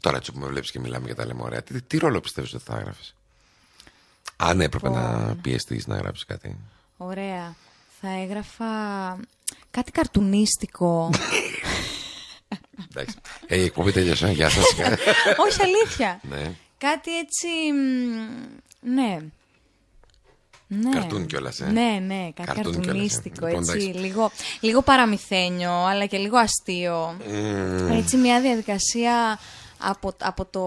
Τώρα έτσι που με βλέπεις και μιλάμε για τα λέμε τι, τι ρόλο πιστεύεις ότι θα γράφει. Αν έπρεπε να λοιπόν. πιεστείς να γράψεις κάτι. Ωραία. Θα έγραφα κάτι καρτουνίστικο. Εντάξει. Ε, η εκπομπή τελειώσε. Γεια σας. Όχι, αλήθεια. Ναι. Κάτι έτσι. Ναι. Ναι. Καρτούν κιόλας. Ε. Ναι, ναι, κάτι ε. καρτουνίστικο. Λοιπόν, έτσι, λίγο, λίγο παραμυθένιο, αλλά και λίγο αστείο. Ε. Έτσι, μια διαδικασία από, από το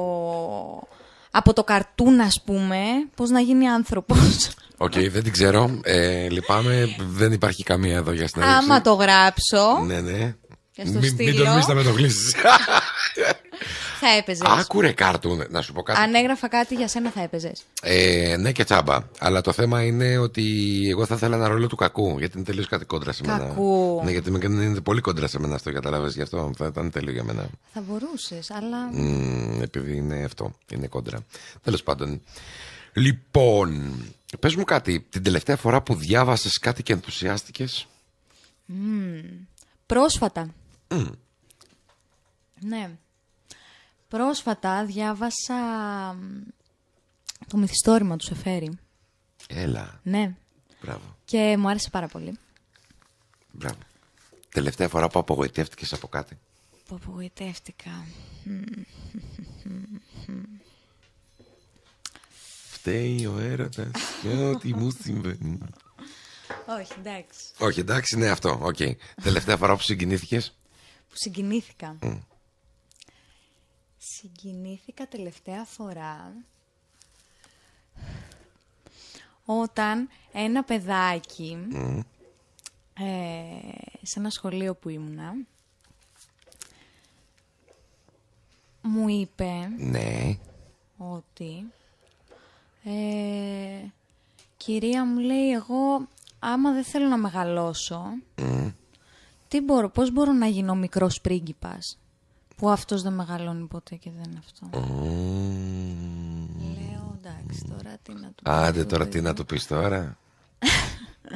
από το καρτούν, ας πούμε, πώς να γίνει άνθρωπος. Οκ, okay, δεν την ξέρω. Ε, λυπάμαι, δεν υπάρχει καμία εδώ για στην Άμα το γράψω. Ναι, ναι. Και στο μην, τολμήσεις να με το κλείσεις. θα έπαιζες. Άκουρε Κάρτου να σου πω κάτι. Αν έγραφα κάτι για σένα θα έπαιζες. Ε, ναι και τσάμπα. Αλλά το θέμα είναι ότι εγώ θα ήθελα ένα ρόλο του κακού. Γιατί είναι τελείως κάτι κόντρα σε μένα. Κακού. Ναι, γιατί είναι πολύ κόντρα σε μένα αυτό, καταλάβει γι' αυτό. Θα ήταν τέλειο για μένα. Θα μπορούσες, αλλά. Mm, επειδή είναι αυτό. Είναι κόντρα. Τέλος πάντων. Λοιπόν, πες μου κάτι. Την τελευταία φορά που διάβασες κάτι και ενθουσιάστηκες. πρόσφατα. Ναι. Πρόσφατα διάβασα το μυθιστόρημα του Σεφέρη. Έλα. Ναι. Μπράβο. Και μου άρεσε πάρα πολύ. Μπράβο. Τελευταία φορά που απογοητεύτηκες από κάτι. Που απογοητεύτηκα. Φταίει ο έρωτας και ό,τι μου συμβαίνει. Όχι, εντάξει. Όχι, εντάξει, ναι, αυτό. Okay. Τελευταία φορά που συγκινήθηκες. Που συγκινήθηκα. Συγκινήθηκα τελευταία φορά όταν ένα παιδάκι ε, σε ένα σχολείο που ήμουνα μου είπε ναι. ότι ε, κυρία μου λέει εγώ άμα δεν θέλω να μεγαλώσω mm. τι μπορώ, πώς μπορώ να γίνω μικρός πρίγκιπας που αυτός δεν μεγαλώνει ποτέ και δεν είναι αυτό. Λέω, εντάξει, τώρα τι να του πεις. Άντε τώρα τι να του πεις τώρα.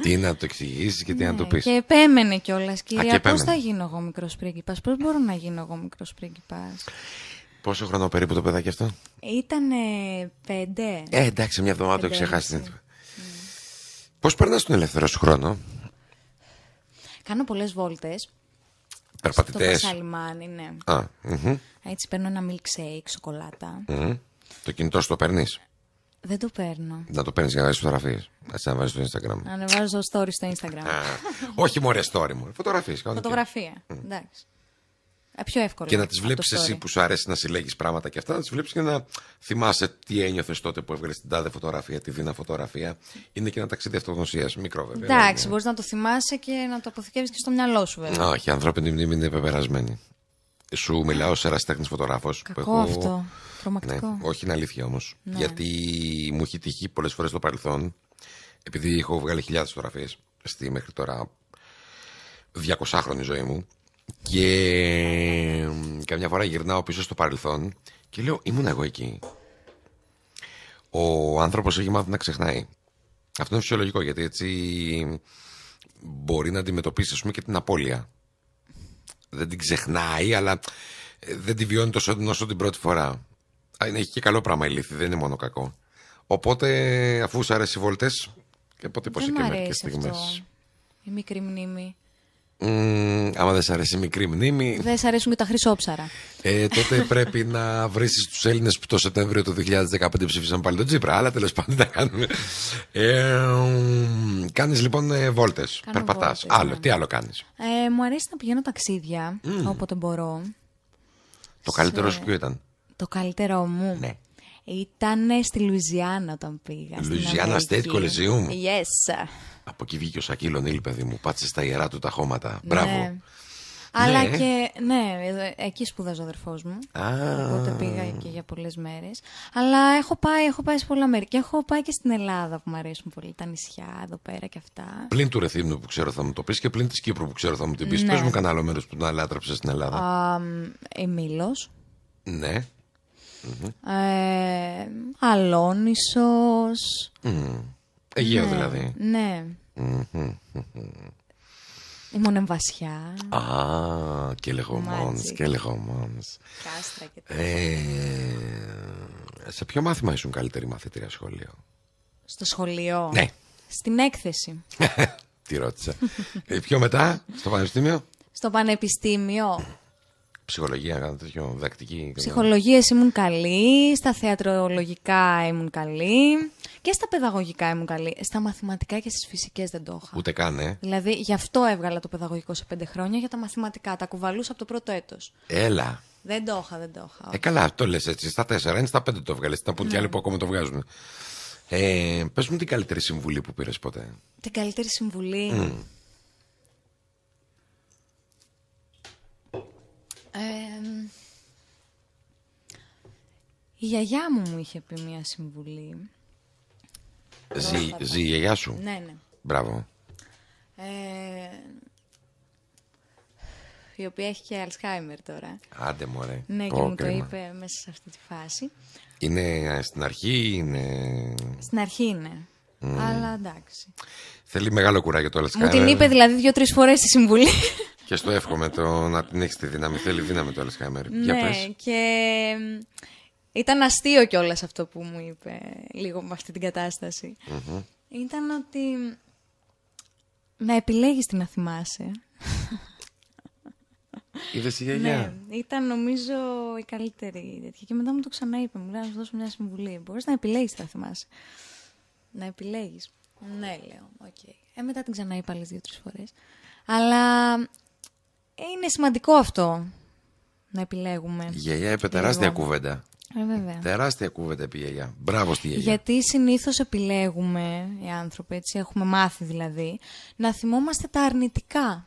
τι να το εξηγήσεις και τι να το ναι, πεις. Και επέμενε κιόλας. Κυρία, πώ θα γίνω εγώ μικρός πρίγκιπας, Πώς μπορώ να γίνω εγώ μικρός πρίγκιπας. Πόσο χρόνο περίπου το παιδάκι αυτό, Ήτανε πέντε. Ε, εντάξει, μια εβδομάδα το ξεχάσει. Ναι. Ναι. Πώς περνάς τον ελεύθερο σου χρόνο, Κάνω πολλές βόλτες. Περπατητές. Στο ναι. Α, Έτσι παίρνω ένα milkshake, σοκολατα Το κινητό σου το παίρνεις. Δεν το παίρνω. Να το παίρνεις για να βάζεις φωτογραφίες. να να αναβάζει στο Instagram. Να ανεβάζω story στο Instagram. Όχι μωρέ story μου. Φωτογραφίες. Φωτογραφία. Mm. Εντάξει πιο εύκολο. Και να τις βλέπει εσύ που σου αρέσει να συλλέγεις πράγματα και αυτά, να τις βλέπεις και να θυμάσαι τι ένιωθες τότε που έβγαλες την τάδε φωτογραφία, τη δίνα φωτογραφία. Είναι και ένα ταξίδι αυτογνωσίας, μικρό βέβαια. Εντάξει, ναι. μπορείς να το θυμάσαι και να το αποθηκεύεις και στο μυαλό σου βέβαια. Όχι, η ανθρώπινη μνήμη είναι πεπερασμένη. Σου μιλάω σε ερασιτέχνη φωτογράφο. Κακό έχω... αυτό. Ναι, Τρομακτικό. Ναι, όχι, είναι αλήθεια όμως. Ναι. Γιατί μου έχει τυχεί πολλές φορές στο παρελθόν, επειδή έχω βγάλει χιλιάδες φωτογραφίες στη μέχρι τώρα χρόνια ζωή μου, και καμιά φορά γυρνάω πίσω στο παρελθόν και λέω ήμουν εγώ εκεί. Ο άνθρωπος έχει μάθει να ξεχνάει. Αυτό είναι φυσιολογικό γιατί έτσι μπορεί να αντιμετωπίσει ας πούμε, και την απώλεια. Δεν την ξεχνάει, αλλά ε, δεν τη βιώνει τόσο όσο την πρώτη φορά. Έχει και καλό πράγμα η λύθη, δεν είναι μόνο κακό. Οπότε, αφού σου αρέσει οι βόλτες, και ποτέ και μερικέ στιγμέ. Η μικρή μνήμη άμα δεν σ' αρέσει μικρή μνήμη. Δεν σ' αρέσουν και τα χρυσόψαρα. Ε, τότε πρέπει να βρει τους Έλληνες που το Σεπτέμβριο του 2015 ψήφισαν πάλι τον Τζίπρα. Αλλά τέλος πάντων τα κάνουμε. Ε, κάνεις λοιπόν ε, βόλτες. Περπατά. Άλλο, ναι. τι άλλο κάνεις. Ε, μου αρέσει να πηγαίνω ταξίδια mm. όποτε μπορώ. Το καλύτερο σου ποιο ήταν. Το καλύτερό μου. Ναι. Ήταν στη Λουιζιάννα όταν πήγα. Λουιζιάννα State Coliseum. Yes. Από εκεί βγήκε ο Σακύλο Νίλ, παιδί μου. Πάτσε στα ιερά του τα χώματα. Ναι. Μπράβο. Ναι. Αλλά ναι. και. Ναι, εκεί σπούδαζε ο αδερφός μου. Α. Οπότε πήγα και για πολλές μέρες. Αλλά έχω πάει, έχω πάει σε πολλά μέρη. Και έχω πάει και στην Ελλάδα που μου αρέσουν πολύ. Τα νησιά εδώ πέρα και αυτά. Πλην του Ρεθύμνου που ξέρω θα μου το πεις και πλην της Κύπρου που ξέρω θα μου την πεις. Ναι. Πες μου κανένα άλλο μέρος που τον αλάτρεψες στην Ελλάδα. Εμίλος. Ναι. Mm-hmm. Ε, Αλόνισος. Mm. hmm αιγαιο ναι, δηλαδή. Ναι. Ήμουν Α, και λεγομόνς, και και τέτοια. Ε, σε ποιο μάθημα ήσουν καλύτερη μαθήτρια σχολείο. Στο σχολείο. Ναι. Στην έκθεση. Τι ρώτησα. ε, πιο μετά, στο πανεπιστήμιο. Στο πανεπιστήμιο. Ψυχολογία, κάτι τέτοιο, διδακτική. Ψυχολογίες ήμουν καλή, στα θεατρολογικά ήμουν καλή και στα παιδαγωγικά ήμουν καλή. Στα μαθηματικά και στις φυσικές δεν το είχα. Ούτε καν, ε. Δηλαδή γι' αυτό έβγαλα το παιδαγωγικό σε πέντε χρόνια για τα μαθηματικά. Τα κουβαλούσα από το πρώτο έτος. Έλα. Δεν το είχα, δεν το είχα. Ε, καλά, το λες έτσι. Στα τέσσερα, είναι στα πέντε το έβγαλε. Τα πούν που ακόμα το βγάζουν. Ε, Πες μου την καλύτερη συμβουλή που πήρες ποτέ. Την καλύτερη συμβουλή. Η γιαγιά μου μου είχε πει μια συμβουλή. Ζή, η γιαγιά σου. Ναι, ναι. Μπράβο. Ε, η οποία έχει και Αλσχάιμερ τώρα. Άντε μωρέ. Ναι, και μου το είπε μέσα σε αυτή τη φάση. Είναι ε, στην αρχή, είναι... Στην αρχή είναι. Αλλά εντάξει. Θέλει μεγάλο κουράγιο το Αλσχάιμερ. Μου την είπε δηλαδή δύο-τρεις φορές τη συμβουλή. και στο εύχομαι το να την έχεις τη δύναμη. Θέλει δύναμη το Αλσχάιμερ. Ναι, και ήταν αστείο κιόλας αυτό που μου είπε λίγο με αυτή την κατασταση Ήταν ότι να επιλέγεις την να θυμάσαι. Είδε τη γιαγιά. Ναι, ήταν νομίζω η καλύτερη τέτοια. Και μετά μου το ξαναείπε, μου λέει να σου δώσω μια συμβουλή. Μπορείς να επιλέγεις τι να θυμάσαι. Να επιλέγεις. Ναι, λέω. οκ. Ε, μετά την ξανά είπα άλλες δύο-τρει φορές. Αλλά ε, είναι σημαντικό αυτό να επιλέγουμε. Η γιαγιά είπε τεράστια λοιπόν. κουβέντα. Ε, Τεράστια κούβεται επί γιαγιά. Μπράβο στη γιαγιά. Γιατί συνήθως επιλέγουμε οι άνθρωποι, έτσι έχουμε μάθει δηλαδή, να θυμόμαστε τα αρνητικά.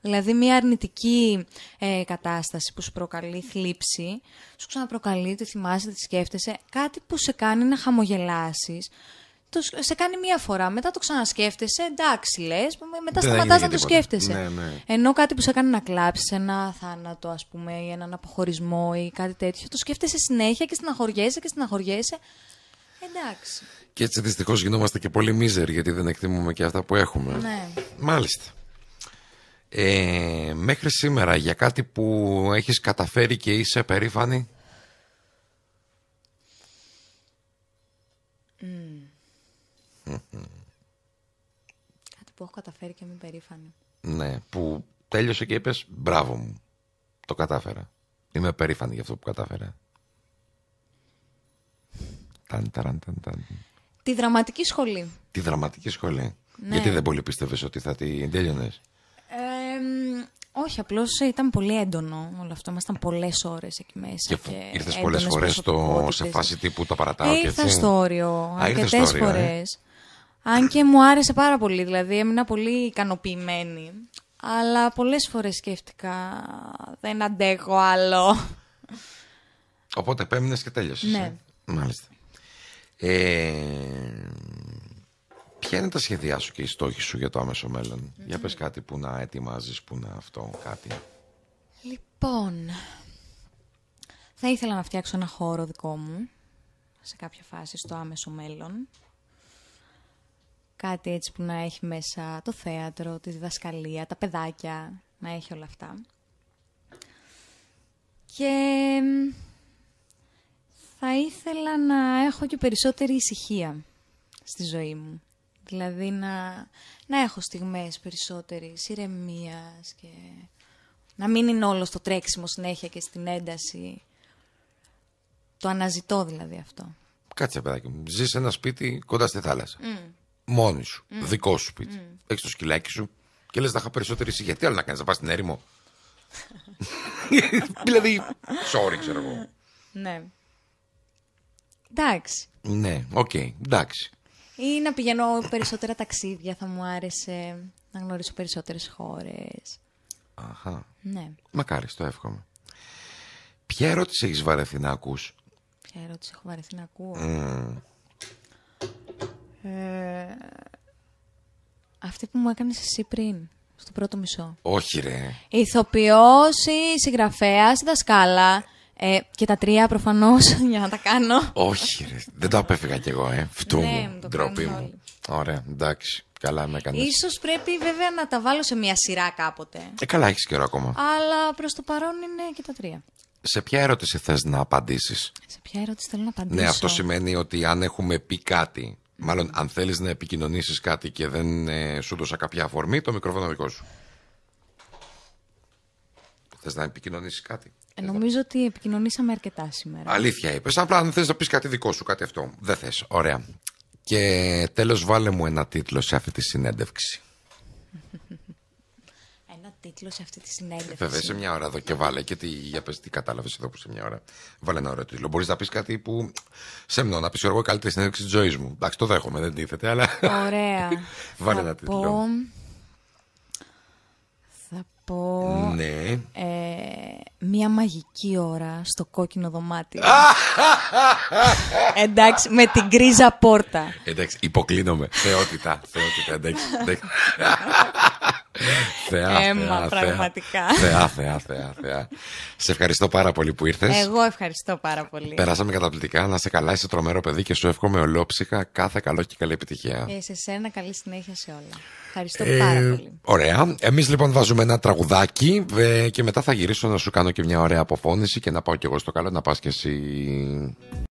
Δηλαδή, μια αρνητική ε, κατάσταση που σου προκαλεί θλίψη, σου ξαναπροκαλεί, τη θυμάσαι, τη σκέφτεσαι, κάτι που σε κάνει να χαμογελάσεις, το, σε κάνει μία φορά. Μετά το ξανασκέφτεσαι, εντάξει λες, μετά σταματά να το σκέφτεσαι. Ναι, ναι. Ενώ κάτι που σε κάνει να κλάψεις, ένα θάνατο, ας πούμε, ή έναν αποχωρισμό ή κάτι τέτοιο, το σκέφτεσαι συνέχεια και στεναχωριέσαι και στεναχωριέσαι. Εντάξει. Και έτσι δυστυχώς γινόμαστε και πολύ μίζεροι, γιατί δεν εκτιμούμε και αυτά που έχουμε. Ναι. Μάλιστα. Ε, μέχρι σήμερα για κάτι που έχεις καταφέρει και είσαι περήφανη Κάτι που έχω καταφέρει και είμαι περήφανη. Ναι, που τέλειωσε και είπες μπράβο μου. Το κατάφερα. Είμαι περήφανη για αυτό που κατάφερα. Ταν, ταν, ταν, ταν. Τη δραματική σχολή. Τη δραματική σχολή. Ναι. Γιατί δεν πολύ πίστευες ότι θα την τέλειωνε. όχι, απλώς ήταν πολύ έντονο όλο αυτό. Ήμασταν πολλές ώρες εκεί μέσα. Και, και ήρθες πολλές φορέ σε φάση τύπου τα παρατάω. Ε, και έτσι. στο όριο. Αρκετέ φορέ. Ε. Αν και μου άρεσε πάρα πολύ, δηλαδή έμεινα πολύ ικανοποιημένη. Αλλά πολλές φορές σκέφτηκα, δεν αντέχω άλλο. Οπότε επέμεινες και τέλειωσες. Ναι. Ε? Μάλιστα. Ε, ποια είναι τα σχέδιά σου και οι στόχοι σου για το άμεσο Για πες κάτι που να ετοιμάζεις, που να αυτό, κάτι. Λοιπόν, θα ήθελα να φτιάξω ένα χώρο δικό μου σε κάποια φάση στο άμεσο μέλλον κάτι έτσι που να έχει μέσα το θέατρο, τη διδασκαλία, τα παιδάκια, να έχει όλα αυτά. Και θα ήθελα να έχω και περισσότερη ησυχία στη ζωή μου. Δηλαδή να, να έχω στιγμές περισσότερης ηρεμίας και να μην είναι όλο στο τρέξιμο συνέχεια και στην ένταση. Το αναζητώ δηλαδή αυτό. Κάτσε παιδάκι μου, ζεις σε ένα σπίτι κοντά στη θάλασσα μόνη σου, δικό σου σπίτι. Mm. Έχεις το σκυλάκι σου και λες να είχα περισσότερη ησυχία. Τι άλλο να κάνεις, να πας στην έρημο. δηλαδή, sorry, ξέρω εγώ. Ναι. Εντάξει. Ναι, οκ, εντάξει. Ή να πηγαίνω περισσότερα ταξίδια, θα μου άρεσε να γνωρίσω περισσότερες χώρες. Αχα. Ναι. Μακάρι, το εύχομαι. Ποια ερώτηση έχεις βαρεθεί να ακούς. Ποια ερώτηση έχω βαρεθεί να ακούω. Ε, αυτή που μου έκανες εσύ πριν, στο πρώτο μισό. Όχι ρε. Ηθοποιός ή συγγραφέας ή δασκάλα. Ε, και τα τρία προφανώς για να τα κάνω. Όχι ρε. Δεν το απέφυγα κι εγώ, ε. Φτού ναι, μου, ντροπή μου. Ωραία, εντάξει. Καλά με έκανες. Ίσως πρέπει βέβαια να τα βάλω σε μια σειρά κάποτε. Ε, καλά, έχεις καιρό ακόμα. Αλλά προς το παρόν είναι και τα τρία. Σε ποια ερώτηση θες να απαντήσεις? Σε ποια ερώτηση θέλω να ναι, απαντήσω. Ναι, αυτό σημαίνει ότι αν έχουμε πει κάτι Μάλλον, αν θέλεις να επικοινωνήσεις κάτι και δεν ε, σου δώσα κάποια αφορμή, το μικρόφωνο δικό σου. Θες να επικοινωνήσεις κάτι. Ε, νομίζω ότι επικοινωνήσαμε αρκετά σήμερα. Αλήθεια είπες. Απλά αν θες να πεις κάτι δικό σου, κάτι αυτό. Δεν θες. Ωραία. Και τέλος, βάλε μου ένα τίτλο σε αυτή τη συνέντευξη. τίτλο σε αυτή τη συνέντευξη. Βέβαια, σε μια ώρα εδώ και βάλε και τι, για πες, τι κατάλαβες εδώ που σε μια ώρα. Βάλε ένα ωραίο τίτλο. Μπορείς να πεις κάτι που σε μνώ, να πεις εγώ καλύτερη συνέντευξη της ζωής μου. Εντάξει, το δέχομαι, δεν τίθεται, αλλά. Ωραία. βάλε θα ένα τίτλο. Πω... Θα πω. Ναι. Ε, μια μαγική ώρα στο κόκκινο δωμάτιο. εντάξει, με την γκρίζα πόρτα. Εντάξει, υποκλίνομαι. Θεότητα. Θεότητα, εντάξει. εντάξει. θεά, Έμα, θεά, πραγματικά. Θεά, θεά, θεά, θεά. σε ευχαριστώ πάρα πολύ που ήρθες. Εγώ ευχαριστώ πάρα πολύ. Περάσαμε καταπληκτικά. Να σε καλά, είσαι τρομερό παιδί και σου εύχομαι ολόψυχα κάθε καλό και καλή επιτυχία. Ε, σε σένα, καλή συνέχεια σε όλα. Ευχαριστώ ε, πάρα πολύ. Ωραία. Εμείς λοιπόν βάζουμε ένα τραγουδάκι ε, και μετά θα γυρίσω να σου κάνω και μια ωραία αποφώνηση και να πάω κι εγώ στο καλό να πας κι εσύ.